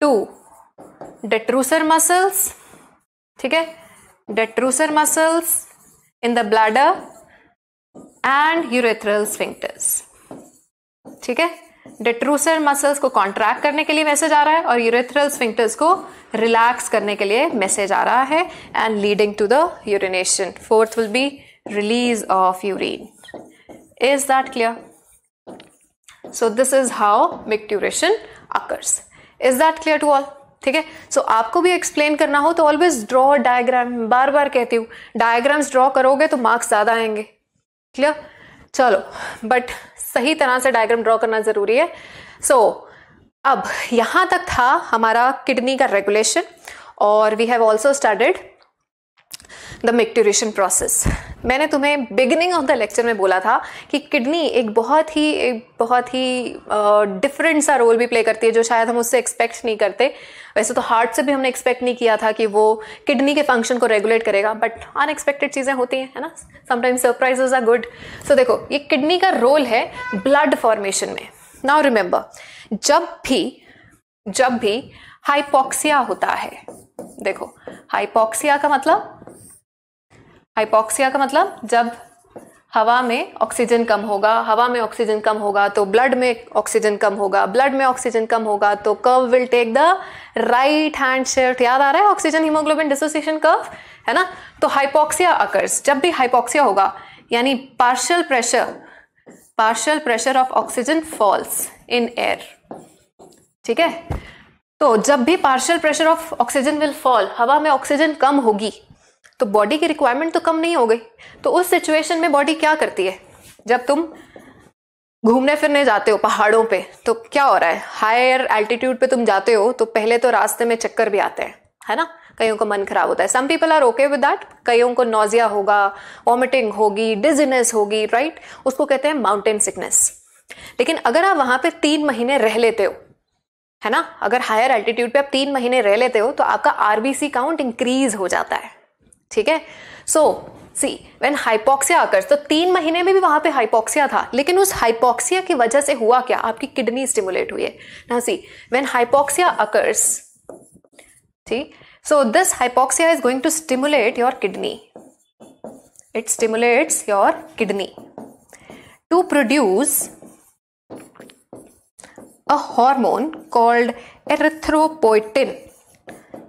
to detrusor muscles ठीक है detrusor muscles in the bladder and urethral sphincters ठीक है डेट्रूसर मसल्स को कॉन्ट्रैक्ट करने के लिए मैसेज आ रहा है और यूरेथ्रल स्विंक्टर्स को रिलैक्स करने के लिए मैसेज आ रहा है and leading to the urination fourth will be release of urine is that clear so this is how micturition occurs is that clear to all ठीक है सो आपको भी एक्सप्लेन करना हो तो ऑलवेज ड्रॉ डायग्राम बार बार कहती हूँ डायग्राम्स ड्रॉ करोगे तो मार्क्स ज़्यादा आएंगे क्लियर चलो बट सही तरह से डायग्राम ड्रॉ करना ज़रूरी है सो so, अब यहाँ तक था हमारा किडनी का रेगुलेशन और we have also started the micturition process मैंने तुम्हें बिगिनिंग ऑफ द लेक्चर में बोला था कि किडनी एक बहुत ही एक बहुत ही डिफरेंट uh, सा रोल भी प्ले करती है जो शायद हम उससे एक्सपेक्ट नहीं करते वैसे तो हार्ट से भी हमने एक्सपेक्ट नहीं किया था कि वो किडनी के फंक्शन को रेगुलेट करेगा बट अनएक्सपेक्टेड चीज़ें होती हैं है ना sometimes surprises are good so देखो ये किडनी का रोल है ब्लड फॉर्मेशन में नाउ रिमेंबर जब भी जब भी हाइपोक्सिया होता है देखो हाइपोक्सिया का मतलब हाइपोक्सिया का मतलब जब हवा में ऑक्सीजन कम होगा हवा में ऑक्सीजन कम होगा तो ब्लड में ऑक्सीजन कम होगा ब्लड में ऑक्सीजन कम होगा तो curve will take the right hand shift याद आ रहा है ऑक्सीजन हीमोग्लोबिन डिसोसिएशन कर्व है ना तो हाइपोक्सिया अकर्स जब भी हाइपोक्सिया होगा यानी partial pressure partial pressure of oxygen falls in air ठीक है तो जब भी partial pressure of oxygen will fall हवा में ऑक्सीजन कम होगी तो बॉडी की रिक्वायरमेंट तो कम नहीं हो गई तो उस सिचुएशन में बॉडी क्या करती है जब तुम घूमने फिरने जाते हो पहाड़ों पे तो क्या हो रहा है हायर एल्टीट्यूड पे तुम जाते हो तो पहले तो रास्ते में चक्कर भी आते हैं है ना कईयों का मन खराब होता है some people are okay with that कईयों को नोजिया होगा वॉमिटिंग होगी डिजीनेस होगी राइट उसको कहते हैं माउंटेन सिकनेस लेकिन अगर आप वहां पे तीन महीने रह लेते हो है ना अगर हायर एल्टीट्यूड पे आप तीन महीने रह लेते हो तो आपका आरबीसी काउंट इंक्रीज हो जाता है ठीक है सो सी वेन हाइपोक्सिया आकर तो तीन महीने में भी वहां पे हाइपोक्सिया था लेकिन उस हाइपोक्सिया की वजह से हुआ क्या आपकी किडनी स्टिमुलेट हुई है ना सी वेन हाइपोक्सिया अकर्स ठीक so this hypoxia is going to stimulate your kidney it stimulates your kidney to produce a hormone called erythropoietin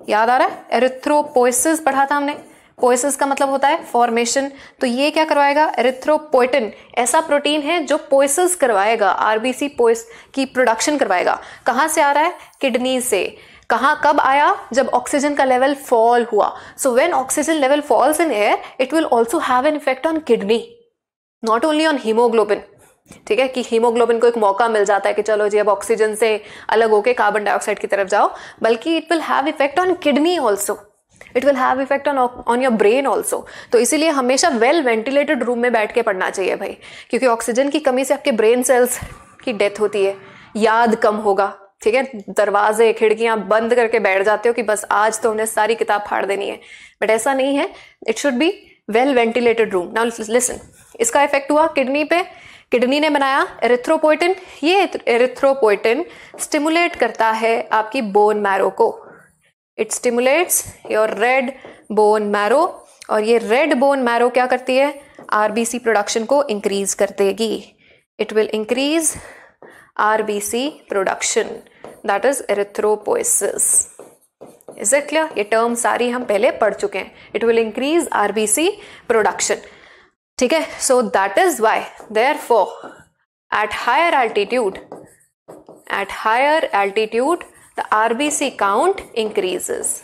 याद आ रहा है एरिथ्रोपोइसिस पढ़ा था हमने कोएसिस का मतलब होता है फॉर्मेशन तो ये क्या करवाएगा एरिथ्रोपोइटिन ऐसा प्रोटीन है जो पोएसिस करवाएगा आरबीसी पोएस की प्रोडक्शन करवाएगा कहाँ से आ रहा है किडनी से कहाँ कब आया जब ऑक्सीजन का लेवल फॉल हुआ so when oxygen level falls in air it will also have an effect on kidney not only on hemoglobin ठीक है कि हीमोग्लोबिन को एक मौका मिल जाता है कि चलो जी अब ऑक्सीजन से अलग होके कार्बन डाइऑक्साइड की तरफ जाओ बल्कि it will have effect on kidney also it will have effect on on your brain also तो इसीलिए हमेशा वेल वेंटिलेटेड रूम में बैठ के पढ़ना चाहिए भाई क्योंकि ऑक्सीजन की कमी से आपके ब्रेन सेल्स की डेथ होती है याद कम होगा ठीक है दरवाजे खिड़कियां बंद करके बैठ जाते हो कि बस आज तो उन्हें सारी किताब फाड़ देनी है बट ऐसा नहीं है it should be well ventilated room now listen इसका इफेक्ट हुआ किडनी पे किडनी ने बनाया एरिथ्रोपोइटिन ये एरिथ्रोपोइटिन स्टिमुलेट करता है आपकी बोन मैरो को it stimulates your red bone marrow और ये रेड बोन मैरो क्या करती है आर बी सी प्रोडक्शन को इंक्रीज कर देगी it will increase R B C production that is erythropoiesis is it clear ये टर्म सारी हम पहले पढ़ चुके हैं it will increase R B C production ठीक है so that is why therefore at higher altitude at higher altitude the RBC count increases.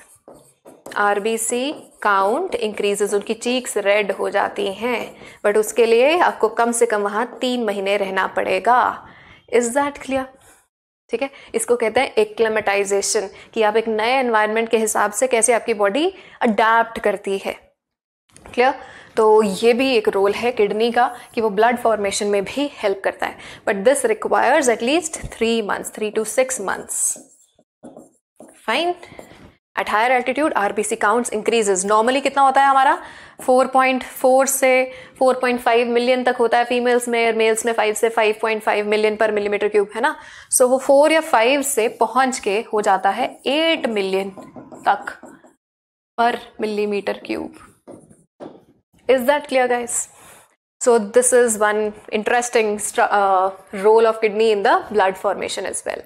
RBC count increases उनकी चीक्स रेड हो जाती हैं बट उसके लिए आपको कम से कम वहाँ तीन महीने रहना पड़ेगा इज दैट क्लियर ठीक है इसको कहते हैं एक्लेमेटाइजेशन कि आप एक नए एनवायरनमेंट के हिसाब से कैसे आपकी बॉडी अडेप्ट करती है क्लियर तो ये भी एक रोल है किडनी का कि वो ब्लड फॉर्मेशन में भी हेल्प करता है but this requires at least three months three to six months fine at higher altitude R B C count increases normally कितना होता है हमारा 4.4 से 4.5 मिलियन तक होता है फीमेल्स में और मेल्स में 5 से 5.5 मिलियन पर मिलीमीटर क्यूब है ना सो so, वो 4 या 5 से पहुंच के हो जाता है 8 मिलियन तक per millimeter cube is that clear guys so this is one interesting role of kidney in the blood formation is well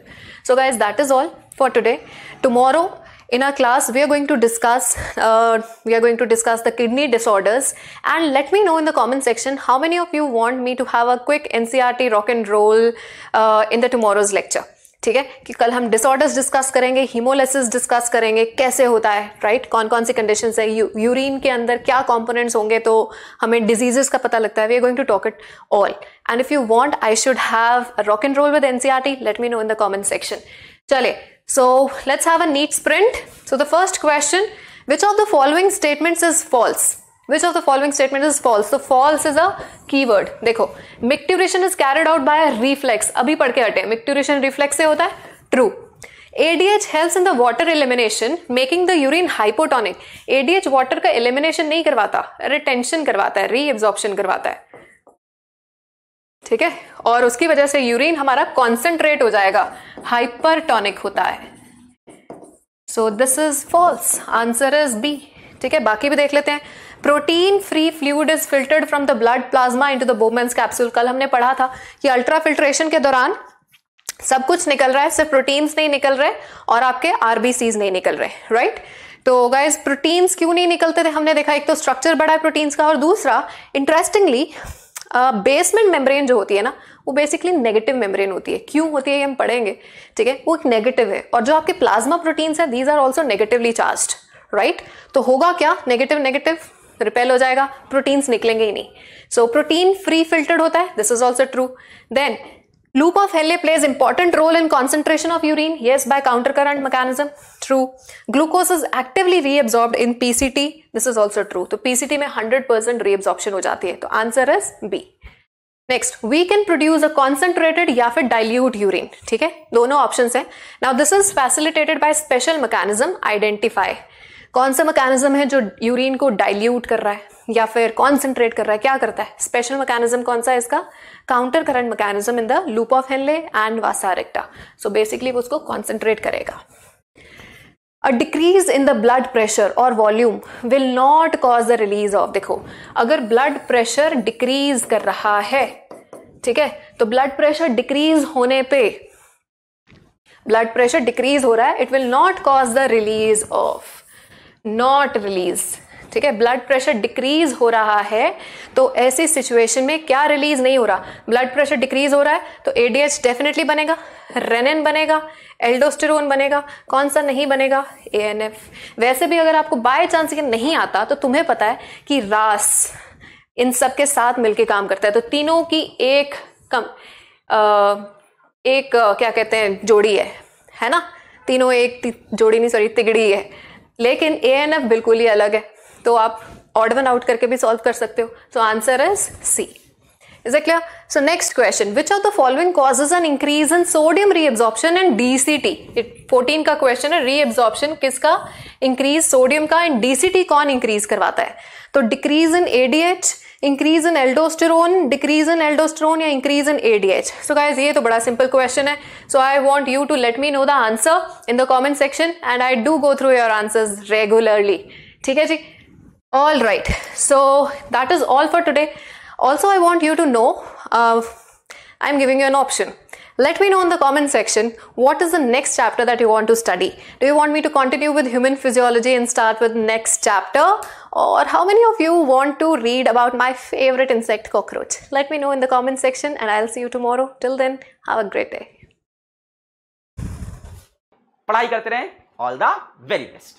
so guys that is all for today. Tomorrow, in our class we are going to discuss uh, we are going to discuss the kidney disorders and let me know in the comment section how many of you want me to have a quick ncrt rock and roll uh, in the tomorrow's lecture ठीक है कि कल हम डिसऑर्डर्स डिस्कस करेंगे हीमोलिसिस डिस्कस करेंगे कैसे होता है राइट right? कौन कौन सी कंडीशन है यू, यूरिन के अंदर क्या कंपोनेंट्स होंगे तो हमें डिजीजेस का पता लगता है we are going to talk it all and if you want I should have rock and roll with NCERT let me know in the comment section चले So let's have a neat sprint. So the first question, which of the following statements is false? Which of the following statements is false? So false is a keyword. देखो micturition is carried out by a reflex. अभी पढ़ के micturition reflex से होता है true. ADH helps in the water elimination, making the urine hypotonic. ADH water का elimination नहीं करवाता, retention करवाता है, reabsorption करवाता है. ठीक है और उसकी वजह से यूरिन हमारा कॉन्सेंट्रेट हो जाएगा हाइपरटॉनिक होता है so this is false answer is B ठीक है बाकी भी देख लेते हैं protein free fluid is filtered from the blood plasma into the Bowman's capsule कल हमने पढ़ा था कि अल्ट्रा फिल्ट्रेशन के दौरान सब कुछ निकल रहा है सिर्फ प्रोटीन्स नहीं निकल रहे और आपके आरबीसीज नहीं निकल रहे राइट तो गाइज प्रोटीन्स क्यों नहीं निकलते थे हमने देखा एक तो स्ट्रक्चर बड़ा है प्रोटीन्स का और दूसरा इंटरेस्टिंगली बेसमेंट मेम्ब्रेन जो होती है ना वो बेसिकली नेगेटिव मेम्ब्रेन होती है क्यों होती है ये हम पढ़ेंगे ठीक है वो एक नेगेटिव है और जो आपके प्लाज्मा प्रोटीन्स हैं these are also negatively charge right तो होगा क्या नेगेटिव नेगेटिव रिपेल हो जाएगा प्रोटीन्स निकलेंगे ही नहीं सो प्रोटीन फ्री फिल्टर्ड होता है this is also true then Loop of Henle plays important role in concentration of urine, yes, by counter current mechanism, true. Glucose is actively reabsorbed in PCT, this is also true. So PCT में 100% reabsorption हो जाती है, so answer is B. Next we can produce a concentrated या फिर डाइल्यूट यूरिन ठीक है दोनों ऑप्शन है now this is facilitated by special mechanism identify कौन सा मैकेनिज्म है जो यूरिन को डाइल्यूट कर रहा है या फिर कॉन्सेंट्रेट कर रहा है क्या करता है स्पेशल मैकेनिज्म कौन सा है इसका counter current mechanism in the loop of Henle and vasa so basically वो उसको कॉन्सेंट्रेट करेगा a decrease in the blood pressure और volume will not cause the release of देखो अगर ब्लड प्रेशर डिक्रीज कर रहा है ठीक है तो ब्लड प्रेशर डिक्रीज होने पे ब्लड प्रेशर डिक्रीज हो रहा है it will not cause the release of not release ठीक है ब्लड प्रेशर डिक्रीज हो रहा है तो ऐसी सिचुएशन में क्या रिलीज नहीं हो रहा ब्लड प्रेशर डिक्रीज हो रहा है तो एडीएच डेफिनेटली बनेगा रेनिन बनेगा एल्डोस्टेरोन बनेगा कौन सा नहीं बनेगा ए एन एफ वैसे भी अगर आपको बाय चांस ये नहीं आता तो तुम्हें पता है कि रास इन सब के साथ मिलके काम करता है तो तीनों की एक कम आ, एक क्या कहते हैं जोड़ी है है ना तीनों एक जोड़ी नहीं सॉरी तिगड़ी है लेकिन ए एन एफ बिल्कुल ही अलग है तो आप ऑड वन आउट करके भी सॉल्व कर सकते हो so answer is C is a clear so next question which are the following causes an increase in sodium reabsorption in D C T fourteen का क्वेश्चन है रीअब्जॉर्प्शन किसका इंक्रीज सोडियम का एंड डी सी टी कौन इंक्रीज करवाता है तो decrease in A D H increase in aldosterone decrease in aldosterone or increase in adh so guys ye to bada simple question so i want you to let me know the answer in the comment section and i do go through your answers regularly theek all right so that is all for today also i want you to know uh, i'm giving you an option let me know in the comment section what is the next chapter that you want to study do you want me to continue with human physiology and start with next chapter or how many of you want to read about my favorite insect cockroach? Let me know in the comment section and I'll see you tomorrow. Till then, have a great day. पढ़ाई करते रहें ऑल